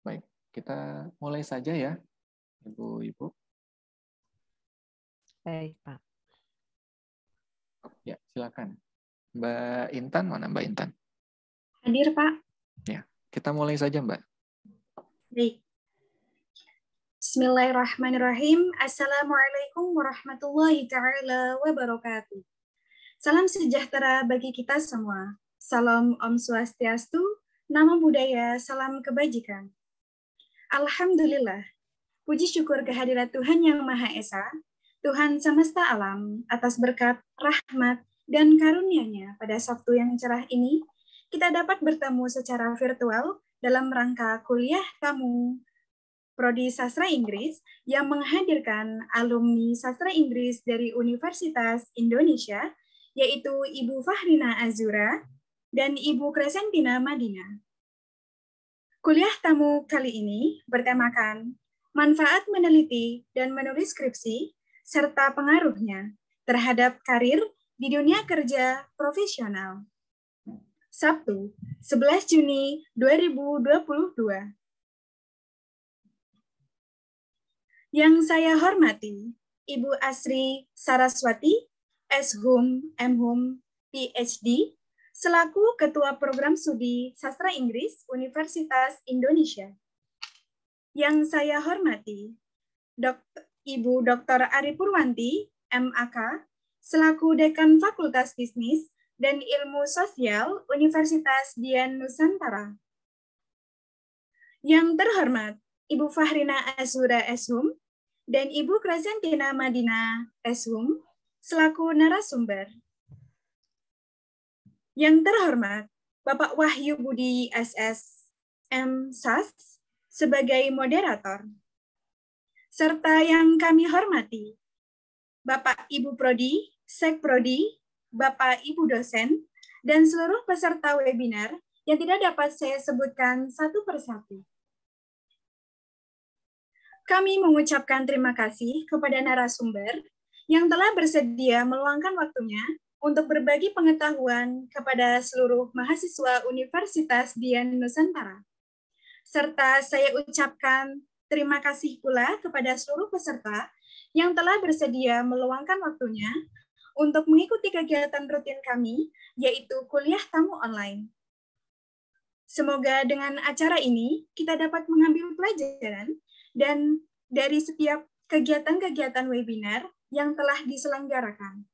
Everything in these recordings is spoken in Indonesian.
Baik, kita mulai saja ya, Ibu-Ibu. Baik, Pak. Ya, silakan. Mbak Intan, mana Mbak Intan? Hadir, Pak. Ya, kita mulai saja, Mbak. Baik. Bismillahirrahmanirrahim. Assalamualaikum warahmatullahi taala wabarakatuh. Salam sejahtera bagi kita semua. Salam Om Swastiastu, Namo Buddhaya, salam kebajikan. Alhamdulillah, puji syukur kehadiran Tuhan Yang Maha Esa, Tuhan semesta alam, atas berkat, rahmat, dan karunia-Nya pada Sabtu yang cerah ini, kita dapat bertemu secara virtual dalam rangka kuliah kamu Prodi Sastra Inggris yang menghadirkan alumni sastra Inggris dari Universitas Indonesia, yaitu Ibu Fahrina Azura dan Ibu Kresentina Madina. Kuliah tamu kali ini bertemakan manfaat meneliti dan menulis skripsi serta pengaruhnya terhadap karir di dunia kerja profesional. Sabtu, 11 Juni 2022. Yang saya hormati, Ibu Asri Saraswati, S. M. M.Hum, PhD, selaku Ketua Program Studi Sastra Inggris Universitas Indonesia. Yang saya hormati, Dok Ibu Dr. Ari Purwanti, MAK, selaku Dekan Fakultas Bisnis dan Ilmu Sosial Universitas Dian Nusantara. Yang terhormat, Ibu Fahrina Azura Esum dan Ibu Krasentina Madina Esum, selaku narasumber. Yang terhormat, Bapak Wahyu Budi SS M. SAS sebagai moderator, serta yang kami hormati, Bapak Ibu Prodi, Sek Prodi, Bapak Ibu dosen, dan seluruh peserta webinar yang tidak dapat saya sebutkan satu persatu. Kami mengucapkan terima kasih kepada narasumber yang telah bersedia meluangkan waktunya untuk berbagi pengetahuan kepada seluruh mahasiswa Universitas Dian Nusantara. Serta saya ucapkan terima kasih pula kepada seluruh peserta yang telah bersedia meluangkan waktunya untuk mengikuti kegiatan rutin kami, yaitu kuliah tamu online. Semoga dengan acara ini kita dapat mengambil pelajaran dan dari setiap kegiatan-kegiatan webinar yang telah diselenggarakan.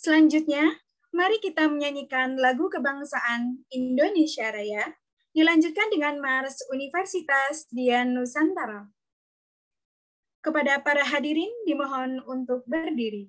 Selanjutnya, mari kita menyanyikan lagu kebangsaan Indonesia Raya, dilanjutkan dengan Mars Universitas Dian Nusantara. Kepada para hadirin, dimohon untuk berdiri.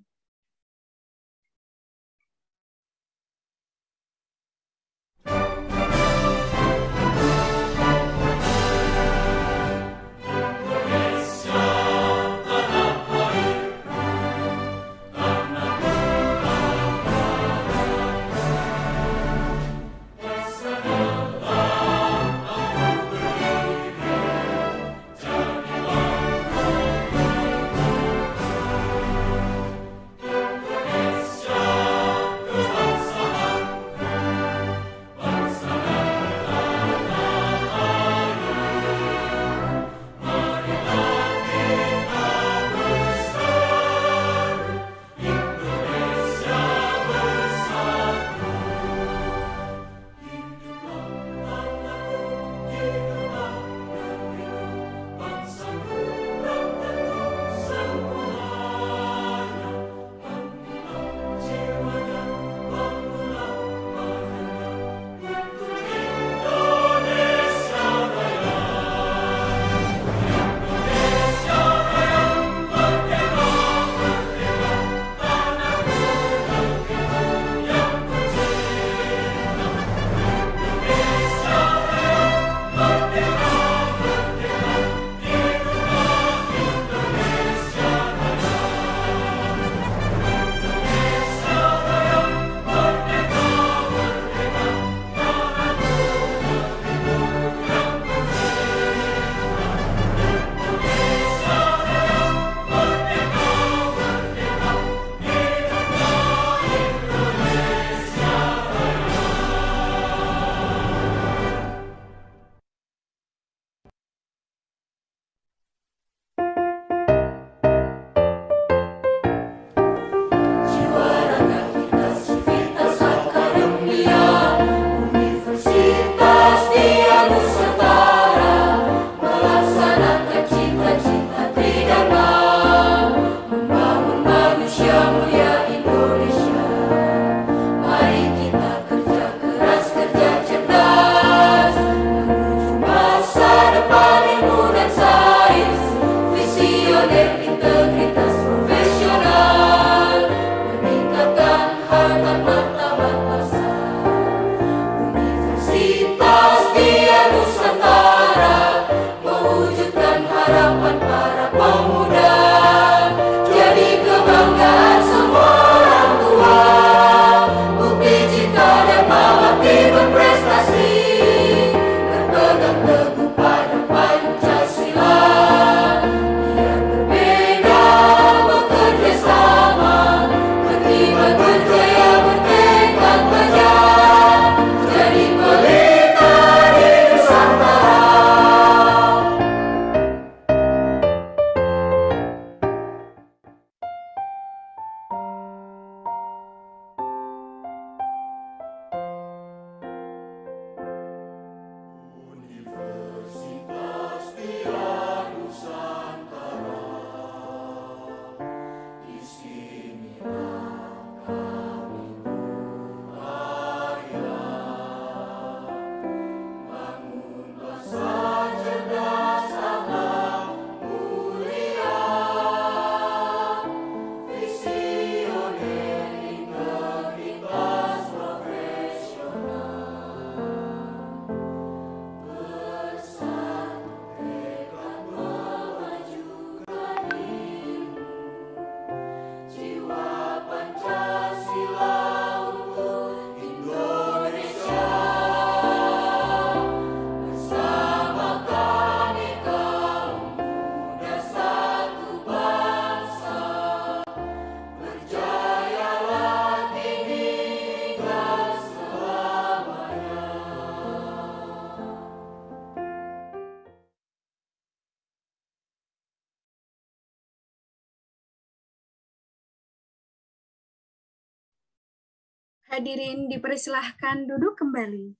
Hadirin dipersilahkan duduk kembali.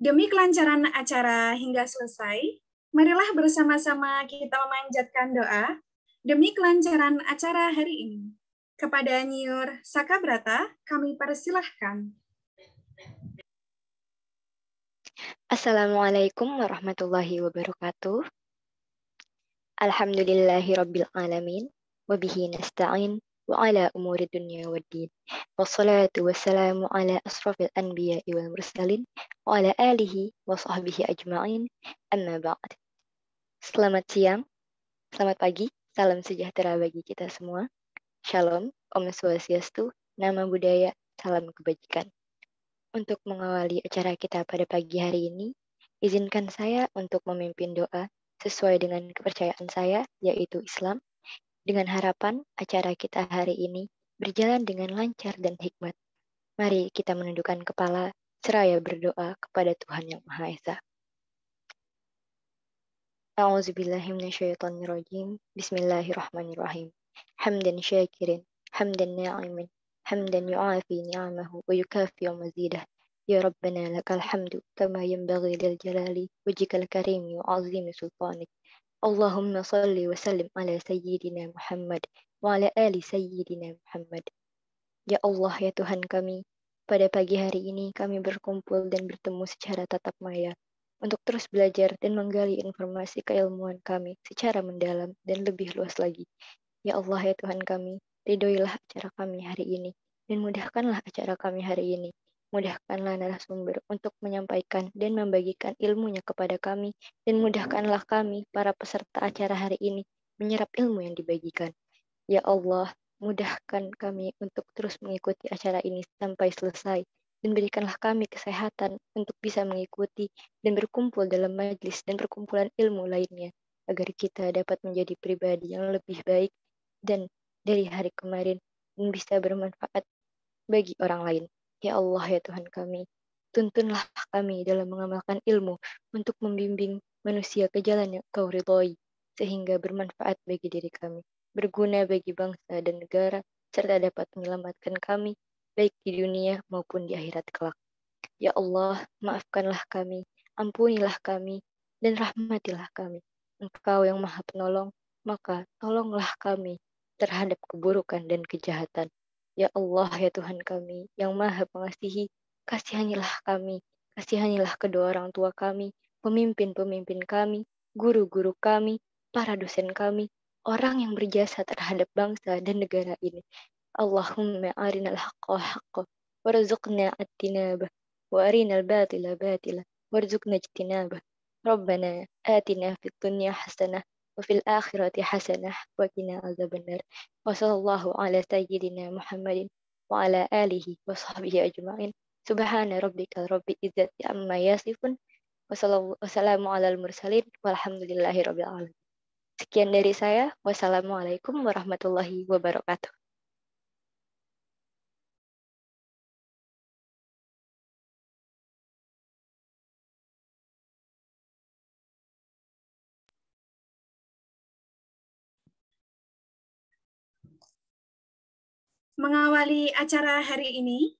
Demi kelancaran acara hingga selesai, marilah bersama-sama kita memanjatkan doa demi kelancaran acara hari ini. Kepada Nyiur Sakabrata, kami persilahkan. Assalamualaikum warahmatullahi wabarakatuh. Alhamdulillahi Rabbil Alamin. وبه نستعين وعلى أمور الدنيا والدين والصلاة والسلام على أشرف الأنبياء والمرسلين وعلى آله وصحبه أجمعين أما بعد Selamat siang, selamat pagi, salam sejahtera bagi kita semua. Shalom, Om Swastiastu, Nama Budaya, Salam Kebajikan. Untuk mengawali acara kita pada pagi hari ini, izinkan saya untuk memimpin doa sesuai dengan kepercayaan saya, yaitu Islam, dengan harapan acara kita hari ini berjalan dengan lancar dan hikmat. Mari kita menundukkan kepala seraya berdoa kepada Tuhan Yang Maha Esa. A'udzubillahiminasyaitonirrojim. Bismillahirrahmanirrahim. Hamdan syakirin. Hamdan na'imin. Hamdan yu'afi ni'amahu wa yukafi mazidah. Ya Rabbana lakal hamdu kama yambagi lil jalali Wajikal karim wa azimi sultanik. Allahumma salli wa sallim ala sayyidina Muhammad wa ala ali sayyidina Muhammad. Ya Allah, ya Tuhan kami, pada pagi hari ini kami berkumpul dan bertemu secara tatap maya untuk terus belajar dan menggali informasi keilmuan kami secara mendalam dan lebih luas lagi. Ya Allah, ya Tuhan kami, ridhoilah acara kami hari ini dan mudahkanlah acara kami hari ini Mudahkanlah narasumber untuk menyampaikan dan membagikan ilmunya kepada kami, dan mudahkanlah kami, para peserta acara hari ini, menyerap ilmu yang dibagikan. Ya Allah, mudahkan kami untuk terus mengikuti acara ini sampai selesai, dan berikanlah kami kesehatan untuk bisa mengikuti dan berkumpul dalam majelis dan perkumpulan ilmu lainnya, agar kita dapat menjadi pribadi yang lebih baik dan dari hari kemarin dan bisa bermanfaat bagi orang lain. Ya Allah, ya Tuhan kami, tuntunlah kami dalam mengamalkan ilmu untuk membimbing manusia ke jalan yang kau ridhoi, sehingga bermanfaat bagi diri kami, berguna bagi bangsa dan negara, serta dapat menyelamatkan kami, baik di dunia maupun di akhirat kelak. Ya Allah, maafkanlah kami, ampunilah kami, dan rahmatilah kami. Engkau yang maha penolong, maka tolonglah kami terhadap keburukan dan kejahatan. Ya Allah, ya Tuhan kami, yang maha pengasihi, kasihanilah kami, kasihanilah kedua orang tua kami, pemimpin-pemimpin kami, guru-guru kami, para dosen kami, orang yang berjasa terhadap bangsa dan negara ini. Allahumma arinal haqqa haqqa, warzuqna attinabah, wa arinal batila batila, warzuqna jitinabah. Rabbana atina fit dunya hasanah, وفي الآخرة حسنة وقنا عذاب النار وصلى الله على سيدنا محمد وعلى آله وصحبه أجمعين سبحان ربك رب العزة عما يصفون wassalamu alal mursalin walhamdulillahi rabbil alamin. Sekian dari saya. Wassalamualaikum warahmatullahi wabarakatuh. Mengawali acara hari ini,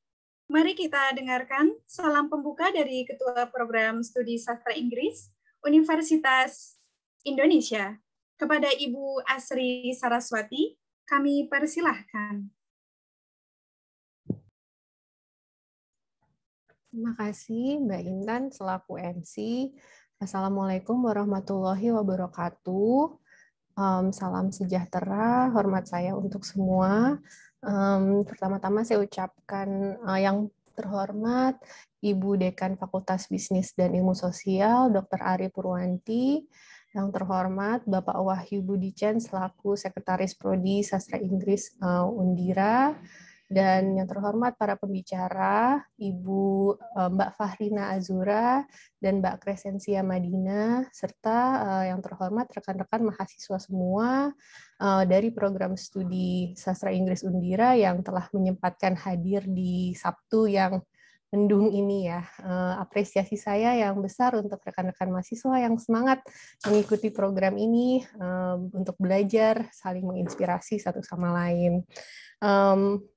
mari kita dengarkan salam pembuka dari Ketua Program Studi Sastra Inggris Universitas Indonesia. Kepada Ibu Asri Saraswati, kami persilahkan. Terima kasih Mbak Intan selaku MC. Assalamualaikum warahmatullahi wabarakatuh. Um, salam sejahtera, hormat saya untuk semua. Um, pertama-tama saya ucapkan uh, yang terhormat Ibu Dekan Fakultas Bisnis dan Ilmu Sosial Dr. Ari Purwanti, yang terhormat Bapak Wahyu Budicen selaku Sekretaris Prodi Sastra Inggris uh, Undira, dan yang terhormat para pembicara Ibu uh, Mbak Fahrina Azura dan Mbak Kresensia Madina serta uh, yang terhormat rekan-rekan mahasiswa semua Eh, dari program studi sastra Inggris Undira yang telah menyempatkan hadir di Sabtu yang mendung ini ya. Eh, apresiasi saya yang besar untuk rekan-rekan mahasiswa yang semangat mengikuti program ini untuk belajar, saling menginspirasi satu sama lain.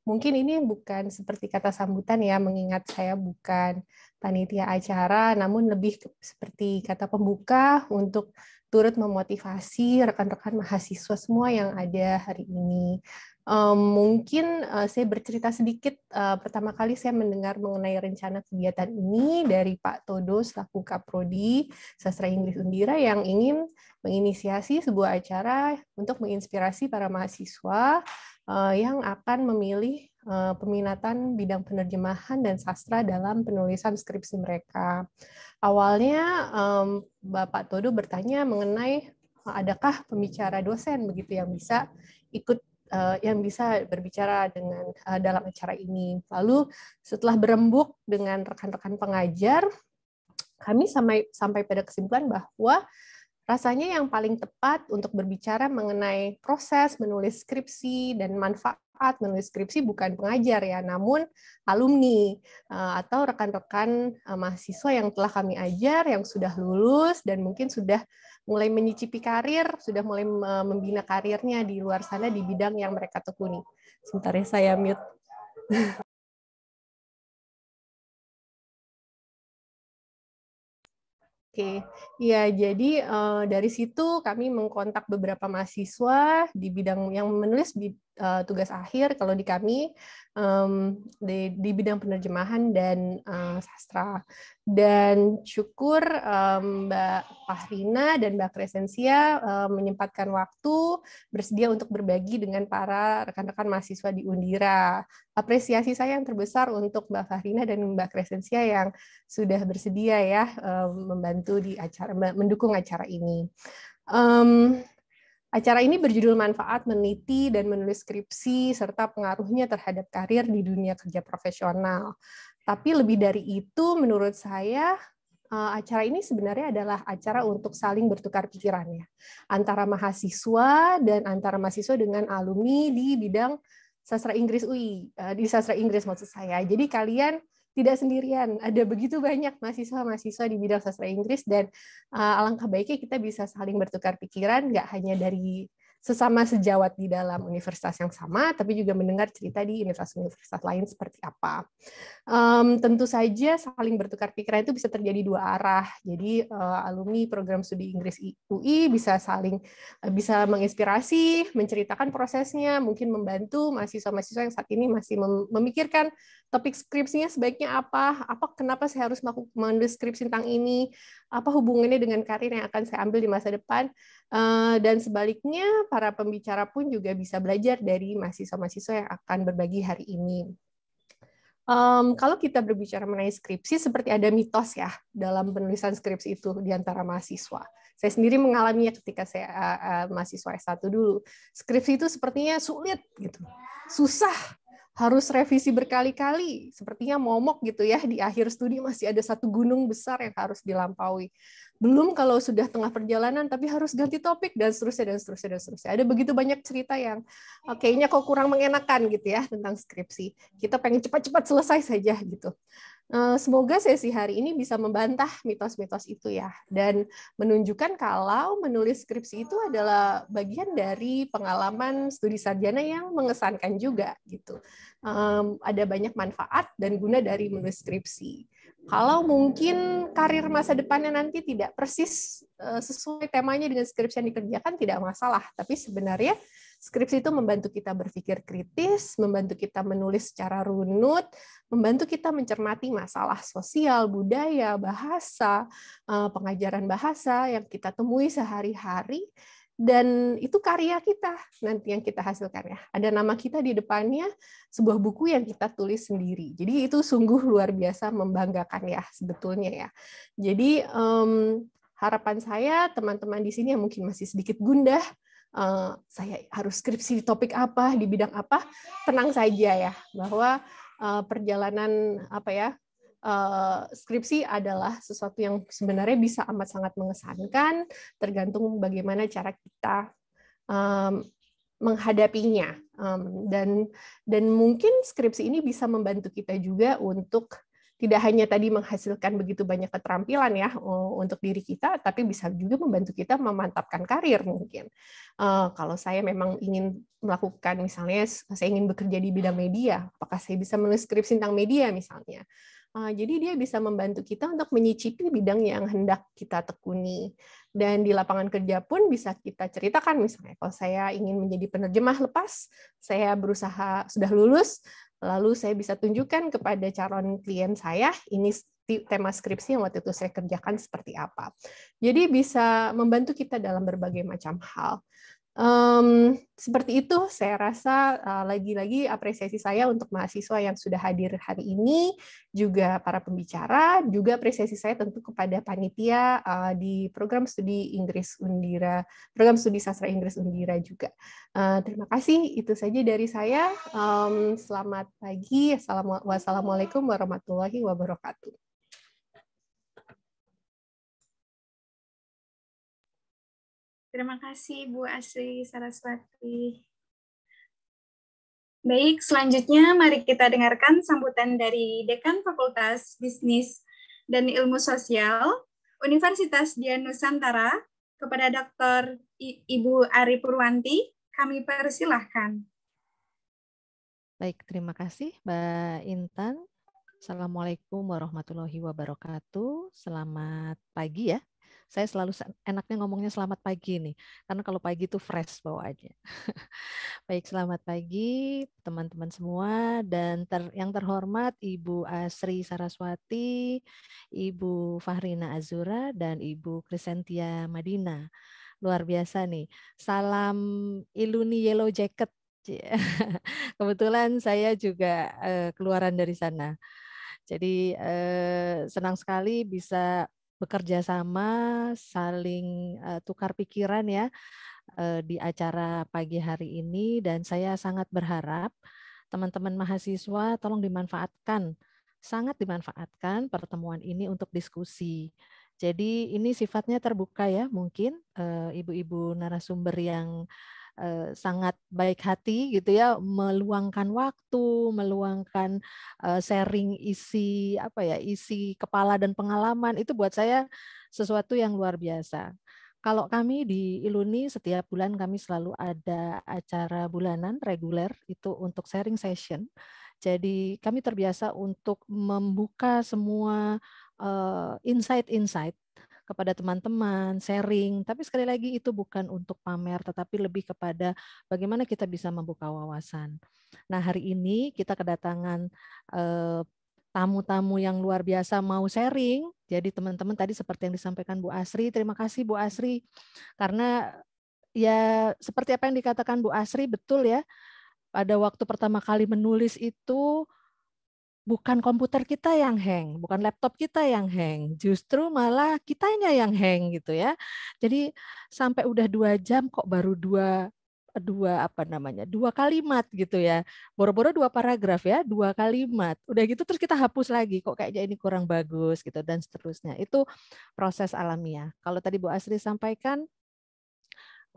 Mungkin ini bukan seperti kata sambutan ya, mengingat saya bukan panitia acara, namun lebih seperti kata pembuka untuk turut memotivasi rekan-rekan mahasiswa semua yang ada hari ini. Um, mungkin uh, saya bercerita sedikit. Uh, pertama kali saya mendengar mengenai rencana kegiatan ini dari Pak Todo selaku Kaprodi Sastra Inggris Undira yang ingin menginisiasi sebuah acara untuk menginspirasi para mahasiswa uh, yang akan memilih Eh, peminatan bidang penerjemahan dan sastra dalam penulisan skripsi mereka. Awalnya Bapak Todo bertanya mengenai eh, adakah pembicara dosen begitu yang bisa ikut eh, yang bisa berbicara dengan dalam acara ini. Lalu setelah berembuk dengan rekan-rekan pengajar, kami sampai sampai pada kesimpulan bahwa rasanya yang paling tepat untuk berbicara mengenai proses menulis skripsi dan manfaat saat menulis skripsi bukan pengajar ya, namun alumni eh, atau rekan-rekan eh, mahasiswa yang telah kami ajar yang sudah lulus dan mungkin sudah mulai menyicipi karir, sudah mulai membina karirnya di luar sana di bidang yang mereka tekuni. Sebentar ya saya mute. Oke, ya jadi uh, dari situ kami mengkontak beberapa mahasiswa di bidang yang menulis di uh, tugas akhir kalau di kami um, di, di bidang penerjemahan dan uh, sastra. Dan syukur um, Mbak Fahrina dan Mbak Kresensia uh, eh, menyempatkan waktu bersedia untuk berbagi dengan para rekan-rekan mahasiswa di Undira. Apresiasi saya yang terbesar untuk Mbak Fahrina dan Mbak Kresensia yang sudah bersedia ya um, membantu di acara mendukung acara ini. Um, Acara ini berjudul Manfaat meniti dan Menulis Skripsi serta pengaruhnya terhadap karir di dunia kerja profesional. Tapi lebih dari itu menurut saya eh, acara ini sebenarnya adalah acara untuk saling bertukar pikirannya antara mahasiswa dan antara mahasiswa dengan alumni di bidang sastra Inggris UI, eh, di sastra Inggris maksud saya. Jadi kalian tidak sendirian. Ada begitu banyak mahasiswa-mahasiswa di bidang sastra Inggris dan uh, alangkah baiknya kita bisa saling bertukar pikiran, nggak hanya dari sesama sejawat di dalam universitas yang sama, tapi juga mendengar cerita di universitas-universitas lain seperti apa. Um, tentu saja saling bertukar pikiran itu bisa terjadi dua arah. Jadi uh, alumni program studi Inggris UI bisa saling uh, bisa menginspirasi, menceritakan prosesnya, mungkin membantu mahasiswa-mahasiswa yang saat ini masih mem memikirkan topik skripsinya sebaiknya apa, apa kenapa saya harus melakukan skripsi tentang ini, apa hubungannya dengan karir yang akan saya ambil di masa depan. Eh, dan sebaliknya para pembicara pun juga bisa belajar dari mahasiswa-mahasiswa yang akan berbagi hari ini. Um, kalau kita berbicara mengenai skripsi, seperti ada mitos ya dalam penulisan skripsi itu di antara mahasiswa. Saya sendiri mengalaminya ketika saya uh, uh, mahasiswa S1 dulu. Skripsi itu sepertinya sulit gitu, susah harus revisi berkali-kali. Sepertinya momok gitu ya, di akhir studi masih ada satu gunung besar yang harus dilampaui. Belum kalau sudah tengah perjalanan, tapi harus ganti topik, dan seterusnya, dan seterusnya, dan seterusnya. Ada begitu banyak cerita yang ah, kayaknya kok kurang mengenakan gitu ya, tentang skripsi. Kita pengen cepat-cepat selesai saja gitu. Eh, semoga sesi hari ini bisa membantah mitos-mitos itu ya, dan menunjukkan kalau menulis skripsi itu adalah bagian dari pengalaman studi sarjana yang mengesankan juga gitu. ada banyak manfaat dan guna dari menulis skripsi. Kalau mungkin karir masa depannya nanti tidak persis eh, sesuai temanya dengan skripsi yang dikerjakan, tidak masalah. Tapi sebenarnya skripsi itu membantu kita berpikir kritis, membantu kita menulis secara runut, membantu kita mencermati masalah sosial, budaya, bahasa, eh, pengajaran bahasa yang kita temui sehari-hari, dan itu karya kita nanti yang kita hasilkan ya. Ada nama kita di depannya, sebuah buku yang kita tulis sendiri. Jadi itu sungguh luar biasa membanggakan ya sebetulnya ya. Jadi um, harapan saya teman-teman di sini yang mungkin masih sedikit gundah, uh, saya harus skripsi di topik apa, di bidang apa, tenang saja ya bahwa uh, perjalanan apa ya Eh, skripsi adalah sesuatu yang sebenarnya bisa amat sangat mengesankan, tergantung bagaimana cara kita menghadapinya. dan dan mungkin skripsi ini bisa membantu kita juga untuk tidak hanya tadi menghasilkan begitu banyak keterampilan ya untuk diri kita, tapi bisa juga membantu kita memantapkan karir mungkin. Eh, kalau saya memang ingin melakukan misalnya saya ingin bekerja di bidang media, apakah saya bisa menulis skripsi tentang media misalnya? Ah, jadi dia bisa membantu kita untuk menyicipi bidang yang hendak kita tekuni. Dan di lapangan kerja pun bisa kita ceritakan, misalnya kalau saya ingin menjadi penerjemah lepas, saya berusaha sudah lulus, lalu saya bisa tunjukkan kepada calon klien saya, ini tema skripsi yang waktu itu saya kerjakan seperti apa. Jadi bisa membantu kita dalam berbagai macam hal. Um, seperti itu saya rasa eh, lagi-lagi uh, apresiasi saya untuk mahasiswa yang sudah hadir hari ini, juga para pembicara, juga apresiasi saya tentu kepada panitia uh, di program studi Inggris Undira, program studi sastra Inggris Undira juga. Uh, terima kasih, itu saja dari saya. Um, selamat pagi, wassalamualaikum warahmatullahi wabarakatuh. Terima kasih Bu Asri Saraswati. Baik, selanjutnya mari kita dengarkan sambutan dari Dekan Fakultas Bisnis dan Ilmu Sosial Universitas Dian Nusantara kepada Dr. I Ibu Ari Purwanti. Kami persilahkan. Baik, terima kasih Mbak Intan. Assalamualaikum warahmatullahi wabarakatuh. Selamat pagi ya saya selalu enaknya ngomongnya selamat pagi nih, karena kalau pagi itu fresh bawaannya. Baik, selamat pagi teman-teman semua dan ter, yang terhormat Ibu Asri Saraswati, Ibu Fahrina Azura dan Ibu Krisentia Madina. Luar biasa nih. Salam Iluni Yellow Jacket. Kebetulan saya juga eh, keluaran dari sana. Jadi eh, senang sekali bisa bekerja sama, saling uh, tukar pikiran ya uh, di acara pagi hari ini dan saya sangat berharap teman-teman mahasiswa tolong dimanfaatkan sangat dimanfaatkan pertemuan ini untuk diskusi. Jadi ini sifatnya terbuka ya mungkin eh, ibu-ibu narasumber yang Eh, sangat baik hati gitu ya meluangkan waktu, meluangkan eh, sharing isi apa ya, isi kepala dan pengalaman itu buat saya sesuatu yang luar biasa. Kalau kami di Iluni setiap bulan kami selalu ada acara bulanan reguler itu untuk sharing session. Jadi kami terbiasa untuk membuka semua eh, insight -insight kepada teman-teman, sharing. Tapi sekali lagi itu bukan untuk pamer, tetapi lebih kepada bagaimana kita bisa membuka wawasan. Nah hari ini kita kedatangan tamu eh, tamu-tamu yang luar biasa mau sharing. Jadi teman-teman tadi seperti yang disampaikan Bu Asri, terima kasih Bu Asri. Karena ya seperti apa yang dikatakan Bu Asri betul ya. Pada waktu pertama kali menulis itu bukan komputer kita yang hang, bukan laptop kita yang hang, justru malah kitanya yang hang gitu ya. Jadi sampai udah dua jam kok baru dua dua apa namanya dua kalimat gitu ya boro-boro dua paragraf ya dua kalimat udah gitu terus kita hapus lagi kok kayaknya ini kurang bagus gitu dan seterusnya itu proses alamiah kalau tadi Bu Asri sampaikan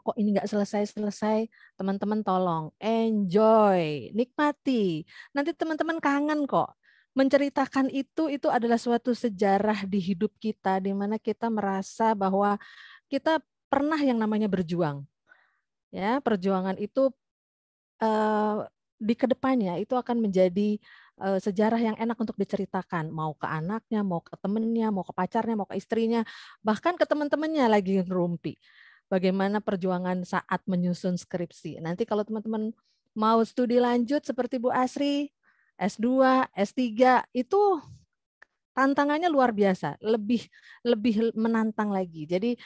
kok ini nggak selesai-selesai, teman-teman tolong enjoy, nikmati. Nanti teman-teman kangen kok menceritakan itu itu adalah suatu sejarah di hidup kita di mana kita merasa bahwa kita pernah yang namanya berjuang. Ya, perjuangan itu eh, di kedepannya itu akan menjadi eh, sejarah yang enak untuk diceritakan, mau ke anaknya, mau ke temennya, mau ke pacarnya, mau ke istrinya, bahkan ke teman-temannya lagi ngerumpi. Bagaimana perjuangan saat menyusun skripsi. Nanti kalau teman-teman mau studi lanjut seperti Bu Asri, S2, S3 itu tantangannya luar biasa, lebih lebih menantang lagi. Jadi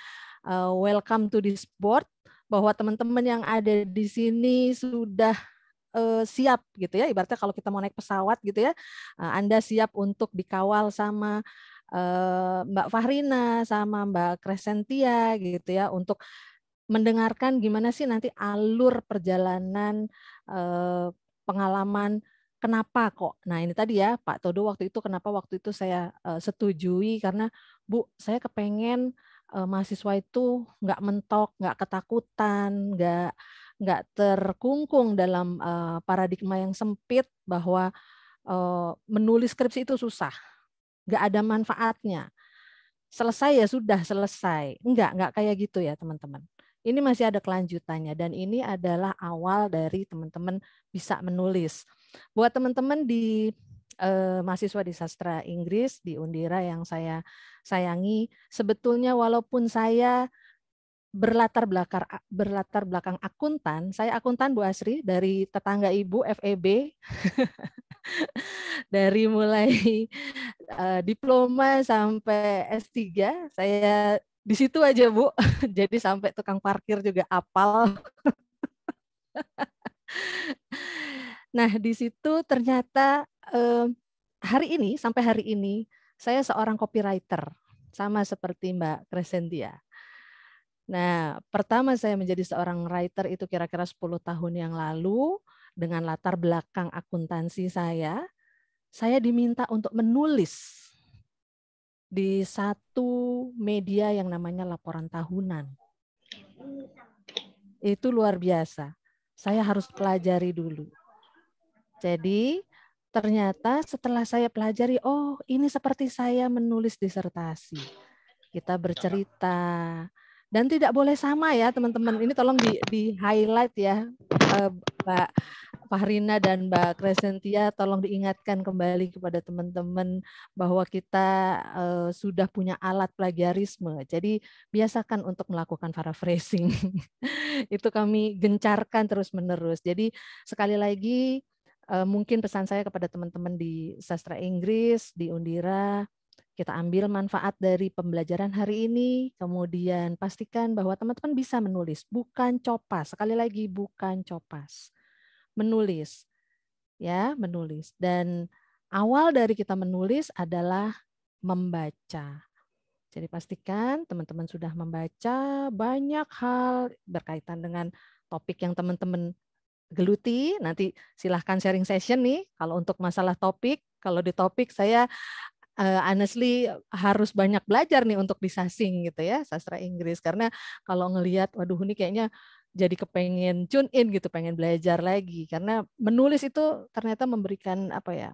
uh, welcome to this board bahwa teman-teman yang ada di sini sudah uh, siap gitu ya. Ibaratnya kalau kita mau naik pesawat gitu ya, uh, Anda siap untuk dikawal sama uh, Mbak Fahrina sama Mbak Crescentia gitu ya untuk mendengarkan gimana sih nanti alur perjalanan uh, pengalaman kenapa kok? Nah ini tadi ya Pak Todo waktu itu kenapa waktu itu saya setujui karena Bu saya kepengen mahasiswa itu nggak mentok, nggak ketakutan, nggak nggak terkungkung dalam paradigma yang sempit bahwa menulis skripsi itu susah, nggak ada manfaatnya. Selesai ya sudah selesai, nggak nggak kayak gitu ya teman-teman ini masih ada kelanjutannya dan ini adalah awal dari teman-teman bisa menulis buat teman-teman di eh, mahasiswa di sastra Inggris di Undira yang saya sayangi, sebetulnya walaupun saya berlatar belakang berlatar belakang akuntan. Saya akuntan Bu Asri dari tetangga Ibu FEB. dari mulai uh, diploma sampai S3, saya di situ aja, Bu. Jadi sampai tukang parkir juga apal. Nah, di situ ternyata eh, hari ini sampai hari ini saya seorang copywriter sama seperti Mbak Crescentia. Nah, pertama saya menjadi seorang writer itu kira-kira 10 tahun yang lalu dengan latar belakang akuntansi saya, saya diminta untuk menulis di satu media yang namanya laporan tahunan. Itu luar biasa. Saya harus pelajari dulu jadi ternyata setelah saya pelajari, oh ini seperti saya menulis disertasi. Kita bercerita dan tidak boleh sama ya teman-teman. Ini tolong di, di highlight ya eh, Mbak Fahrina dan Mbak Kresentia tolong diingatkan kembali kepada teman-teman bahwa kita uh, sudah punya alat plagiarisme. Jadi biasakan untuk melakukan paraphrasing. Itu kami gencarkan terus-menerus. Jadi sekali lagi Eh, mungkin pesan saya kepada teman-teman di sastra Inggris, di Undira, kita ambil manfaat dari pembelajaran hari ini, kemudian pastikan bahwa teman-teman bisa menulis, bukan copas. Sekali lagi bukan copas. Menulis. Ya, menulis. Dan awal dari kita menulis adalah membaca. Jadi pastikan teman-teman sudah membaca banyak hal berkaitan dengan topik yang teman-teman geluti. Nanti silahkan sharing session nih. Kalau untuk masalah topik, kalau di topik saya uh, honestly harus banyak belajar nih untuk disasing gitu ya sastra Inggris karena kalau ngelihat waduh ini kayaknya jadi kepengen tune in gitu pengen belajar lagi karena menulis itu ternyata memberikan apa ya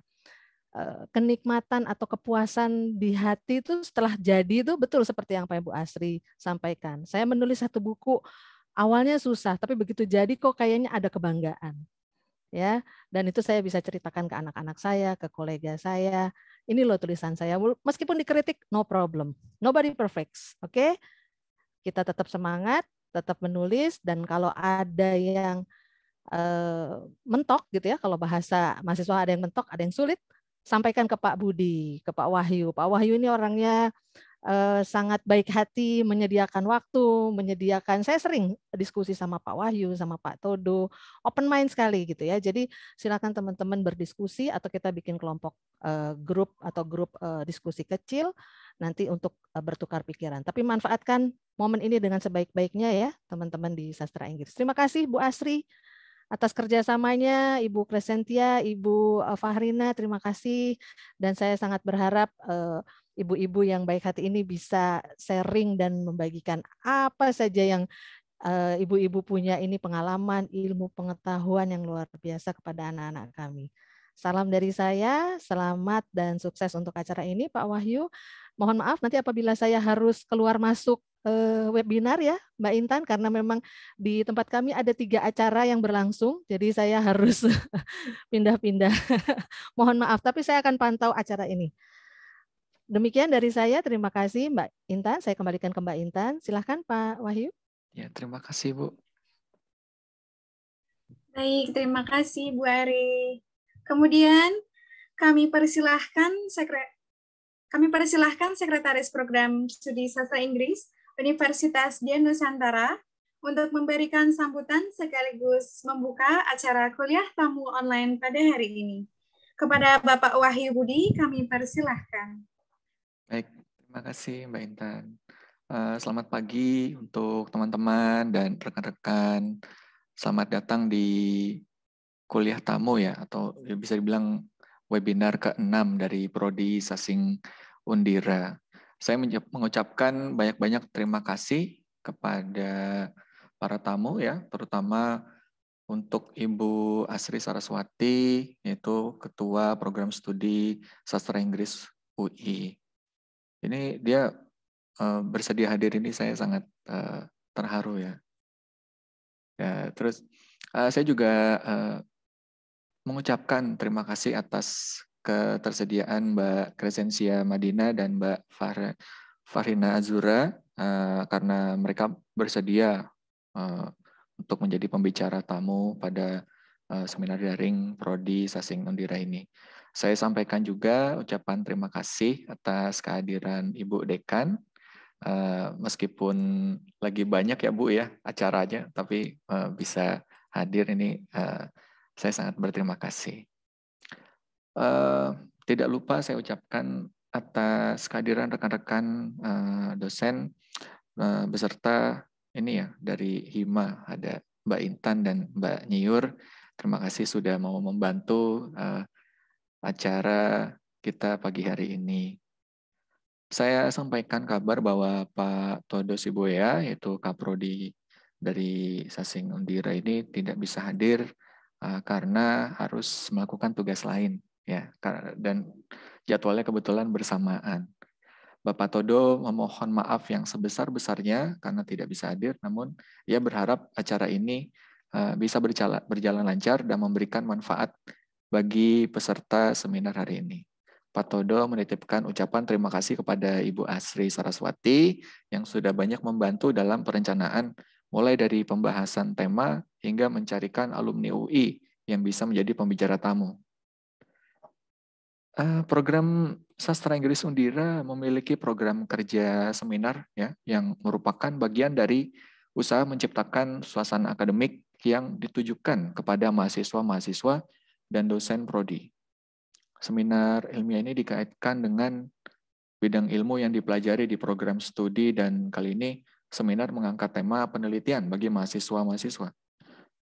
eh, kenikmatan atau kepuasan di hati itu setelah jadi itu betul seperti yang Pak Ibu Asri sampaikan. Saya menulis satu buku awalnya susah, tapi begitu jadi kok kayaknya ada kebanggaan. Ya, dan itu saya bisa ceritakan ke anak-anak saya, ke kolega saya. Ini loh tulisan saya. Meskipun dikritik, no problem. Nobody perfect. Oke. Okay? Kita tetap semangat, tetap menulis dan kalau ada yang eh, mentok gitu ya, kalau bahasa mahasiswa ada yang mentok, ada yang sulit, sampaikan ke Pak Budi, ke Pak Wahyu. Pak Wahyu ini orangnya eh, sangat baik hati, menyediakan waktu, menyediakan saya sering diskusi sama Pak Wahyu, sama Pak Todo, open mind sekali gitu ya. Jadi silakan teman-teman berdiskusi atau kita bikin kelompok eh, grup atau grup eh, diskusi kecil nanti untuk eh, bertukar pikiran. Tapi manfaatkan momen ini dengan sebaik-baiknya ya teman-teman di sastra Inggris. Terima kasih Bu Asri atas kerjasamanya Ibu Kresentia, Ibu eh, Fahrina, terima kasih dan saya sangat berharap eh, ibu-ibu yang baik hati ini bisa sharing dan membagikan apa saja yang eh, ibu-ibu uh, punya ini pengalaman, ilmu, pengetahuan yang luar biasa kepada anak-anak kami. Salam dari saya, selamat dan sukses untuk acara ini Pak Wahyu. Mohon maaf nanti apabila saya harus keluar masuk uh, webinar ya Mbak Intan karena memang di tempat kami ada tiga acara yang berlangsung jadi saya harus pindah-pindah. Mohon maaf tapi saya akan pantau acara ini. Demikian dari saya. Terima kasih Mbak Intan. Saya kembalikan ke Mbak Intan. Silahkan Pak Wahyu. Ya, terima kasih Bu. Baik, terima kasih Bu Ari. Kemudian kami persilahkan sekre kami persilahkan Sekretaris Program Studi Sastra Inggris Universitas Dian Nusantara untuk memberikan sambutan sekaligus membuka acara kuliah tamu online pada hari ini. Kepada Bapak Wahyu Budi, kami persilahkan. Baik, terima kasih Mbak Intan. Eh, selamat pagi untuk teman-teman dan rekan-rekan. Selamat datang di kuliah tamu ya, atau ya bisa dibilang webinar ke-6 dari Prodi Sasing Undira. Saya mengucapkan banyak-banyak terima kasih kepada para tamu ya, terutama untuk Ibu Asri Saraswati, yaitu Ketua Program Studi Sastra Inggris UI. Ini dia uh, bersedia hadir ini saya sangat uh, terharu ya. ya terus uh, saya juga uh, mengucapkan terima kasih atas ketersediaan Mbak Kresensia Madina dan Mbak Farina Azura uh, karena mereka bersedia uh, untuk menjadi pembicara tamu pada uh, seminar daring prodi Sasing Undira ini. Saya sampaikan juga ucapan terima kasih atas kehadiran Ibu Dekan. Eh, meskipun lagi banyak ya Bu ya acaranya, tapi eh, bisa hadir ini eh, saya sangat berterima kasih. Tidak lupa saya ucapkan atas kehadiran rekan-rekan dosen beserta ini ya dari Hima ada Mbak Intan dan Mbak Nyiur. Terima kasih sudah mau membantu uh, acara kita pagi hari ini. Saya sampaikan kabar bahwa Pak Todo Siboya, yaitu Kaprodi dari Sasing Undira ini tidak bisa hadir eh, karena harus melakukan tugas lain ya dan jadwalnya kebetulan bersamaan. Bapak Todo memohon maaf yang sebesar-besarnya karena tidak bisa hadir namun ia berharap acara ini eh, bisa berjalan lancar dan memberikan manfaat bagi peserta seminar hari ini. Pak Todo menitipkan ucapan terima kasih kepada Ibu Asri Saraswati yang sudah banyak membantu dalam perencanaan mulai dari pembahasan tema hingga mencarikan alumni UI yang bisa menjadi pembicara tamu. Eh, program Sastra Inggris Undira memiliki program kerja seminar ya yang merupakan bagian dari usaha menciptakan suasana akademik yang ditujukan kepada mahasiswa-mahasiswa dan dosen prodi. Seminar ilmiah ini dikaitkan dengan bidang ilmu yang dipelajari di program studi dan kali ini seminar mengangkat tema penelitian bagi mahasiswa-mahasiswa.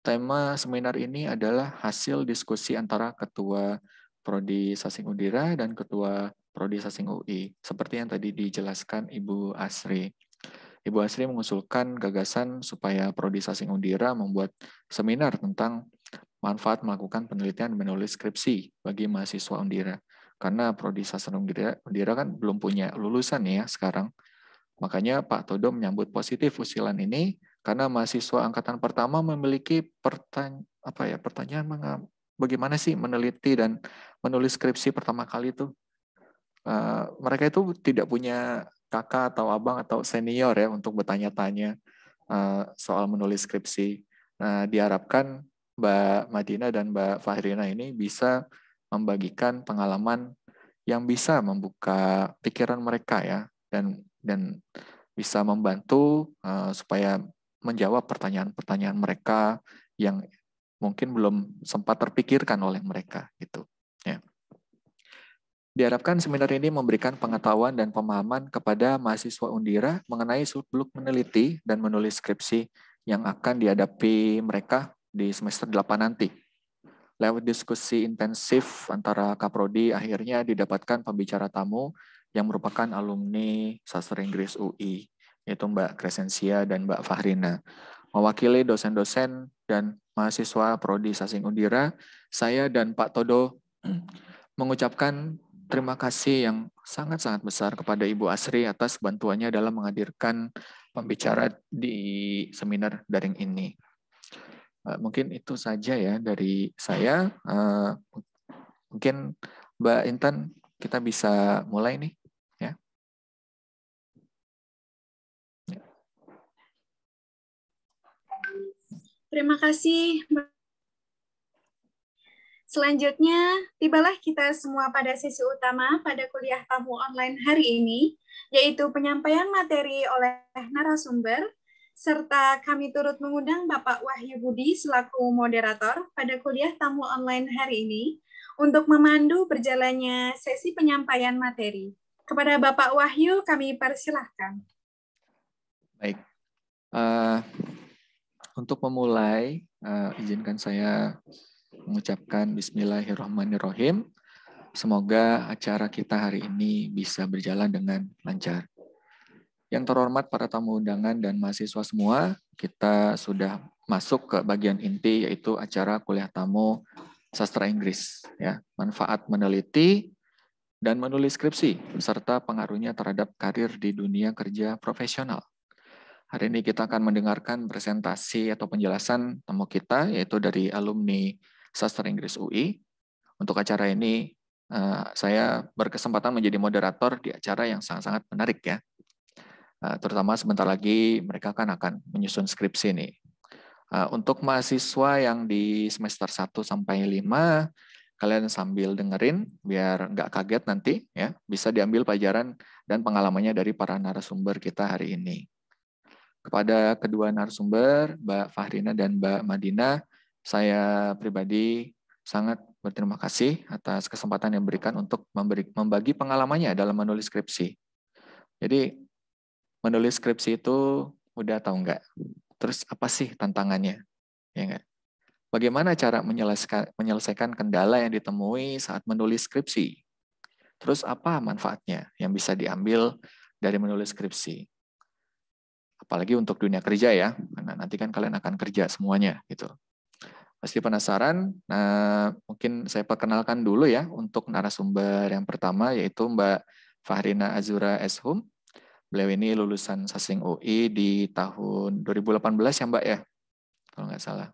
Tema seminar ini adalah hasil diskusi antara ketua prodi Sasing Udira dan ketua prodi Sasing UI seperti yang tadi dijelaskan Ibu Asri. Ibu Asri mengusulkan gagasan supaya prodi Sasing Udira membuat seminar tentang manfaat melakukan penelitian menulis skripsi bagi mahasiswa Undira. Karena Prodi Sastra Undira, Undira kan belum punya lulusan ya sekarang. Makanya Pak Todo menyambut positif usilan ini karena mahasiswa angkatan pertama memiliki pertanya apa ya pertanyaan bagaimana sih meneliti dan menulis skripsi pertama kali itu. Uh, eh, mereka itu tidak punya kakak atau abang atau senior ya untuk bertanya-tanya uh, soal menulis skripsi. Nah, diharapkan Mbak Madina dan Mbak Fahrina ini bisa membagikan pengalaman yang bisa membuka pikiran mereka ya dan dan bisa membantu uh, supaya menjawab pertanyaan-pertanyaan mereka yang mungkin belum sempat terpikirkan oleh mereka gitu ya. Diharapkan seminar ini memberikan pengetahuan dan pemahaman kepada mahasiswa Undira mengenai sudut meneliti dan menulis skripsi yang akan dihadapi mereka di semester 8 nanti. Lewat diskusi intensif antara Kaprodi, akhirnya didapatkan pembicara tamu yang merupakan alumni sastra Inggris UI, yaitu Mbak Kresensia dan Mbak Fahrina. Mewakili dosen-dosen dan mahasiswa Prodi Sasing Undira, saya dan Pak Todo mengucapkan terima kasih yang sangat-sangat besar kepada Ibu Asri atas bantuannya dalam menghadirkan pembicara di seminar daring ini. Eh, mungkin itu saja ya dari saya. Eh, mungkin Mbak Intan kita bisa mulai nih. ya. Terima kasih. Selanjutnya, tibalah kita semua pada sesi utama pada kuliah tamu online hari ini, yaitu penyampaian materi oleh narasumber serta kami turut mengundang Bapak Wahyu Budi selaku moderator pada kuliah tamu online hari ini untuk memandu berjalannya sesi penyampaian materi. Kepada Bapak Wahyu kami persilahkan. Baik. Uh, untuk memulai, uh, izinkan saya mengucapkan bismillahirrahmanirrahim. Semoga acara kita hari ini bisa berjalan dengan lancar. Yang terhormat para tamu undangan dan mahasiswa semua, kita sudah masuk ke bagian inti yaitu acara kuliah tamu sastra Inggris ya. Manfaat meneliti dan menulis skripsi serta pengaruhnya terhadap karir di dunia kerja profesional. Hari ini kita akan mendengarkan presentasi atau penjelasan tamu kita yaitu dari alumni sastra Inggris UI. Untuk acara ini eh, saya berkesempatan menjadi moderator di acara yang sangat-sangat menarik ya Eh, terutama sebentar lagi mereka kan akan menyusun skripsi nih. Eh, untuk mahasiswa yang di semester 1 sampai 5, kalian sambil dengerin biar nggak kaget nanti ya bisa diambil pelajaran dan pengalamannya dari para narasumber kita hari ini kepada kedua narasumber Mbak Fahrina dan Mbak Madina saya pribadi sangat berterima kasih atas kesempatan yang diberikan untuk memberi, membagi pengalamannya dalam menulis skripsi jadi menulis skripsi itu mudah atau enggak? Terus apa sih tantangannya? Ya enggak? Bagaimana cara menyelesaikan, menyelesaikan kendala yang ditemui saat menulis skripsi? Terus apa manfaatnya yang bisa diambil dari menulis skripsi? Apalagi untuk dunia kerja ya, karena nanti kan kalian akan kerja semuanya gitu. Pasti penasaran, nah, mungkin saya perkenalkan dulu ya untuk narasumber yang pertama yaitu Mbak Fahrina Azura Eshum Beliau ini lulusan Sasing UI di tahun 2018 ya Mbak ya, kalau nggak salah.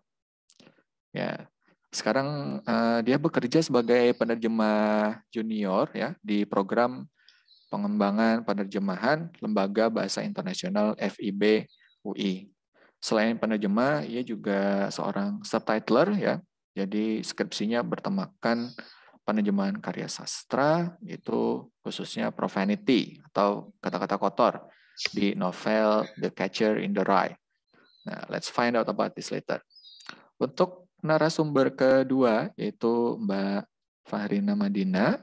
Ya, sekarang uh, dia bekerja sebagai penerjemah junior ya di program pengembangan penerjemahan Lembaga Bahasa Internasional FIB UI. Selain penerjemah, ia juga seorang subtitler ya. Jadi skripsinya bertemakan penerjemahan karya sastra itu khususnya profanity atau kata-kata kotor di novel The Catcher in the Rye. Nah, let's find out about this later. Untuk narasumber kedua yaitu Mbak Fahrina Madina.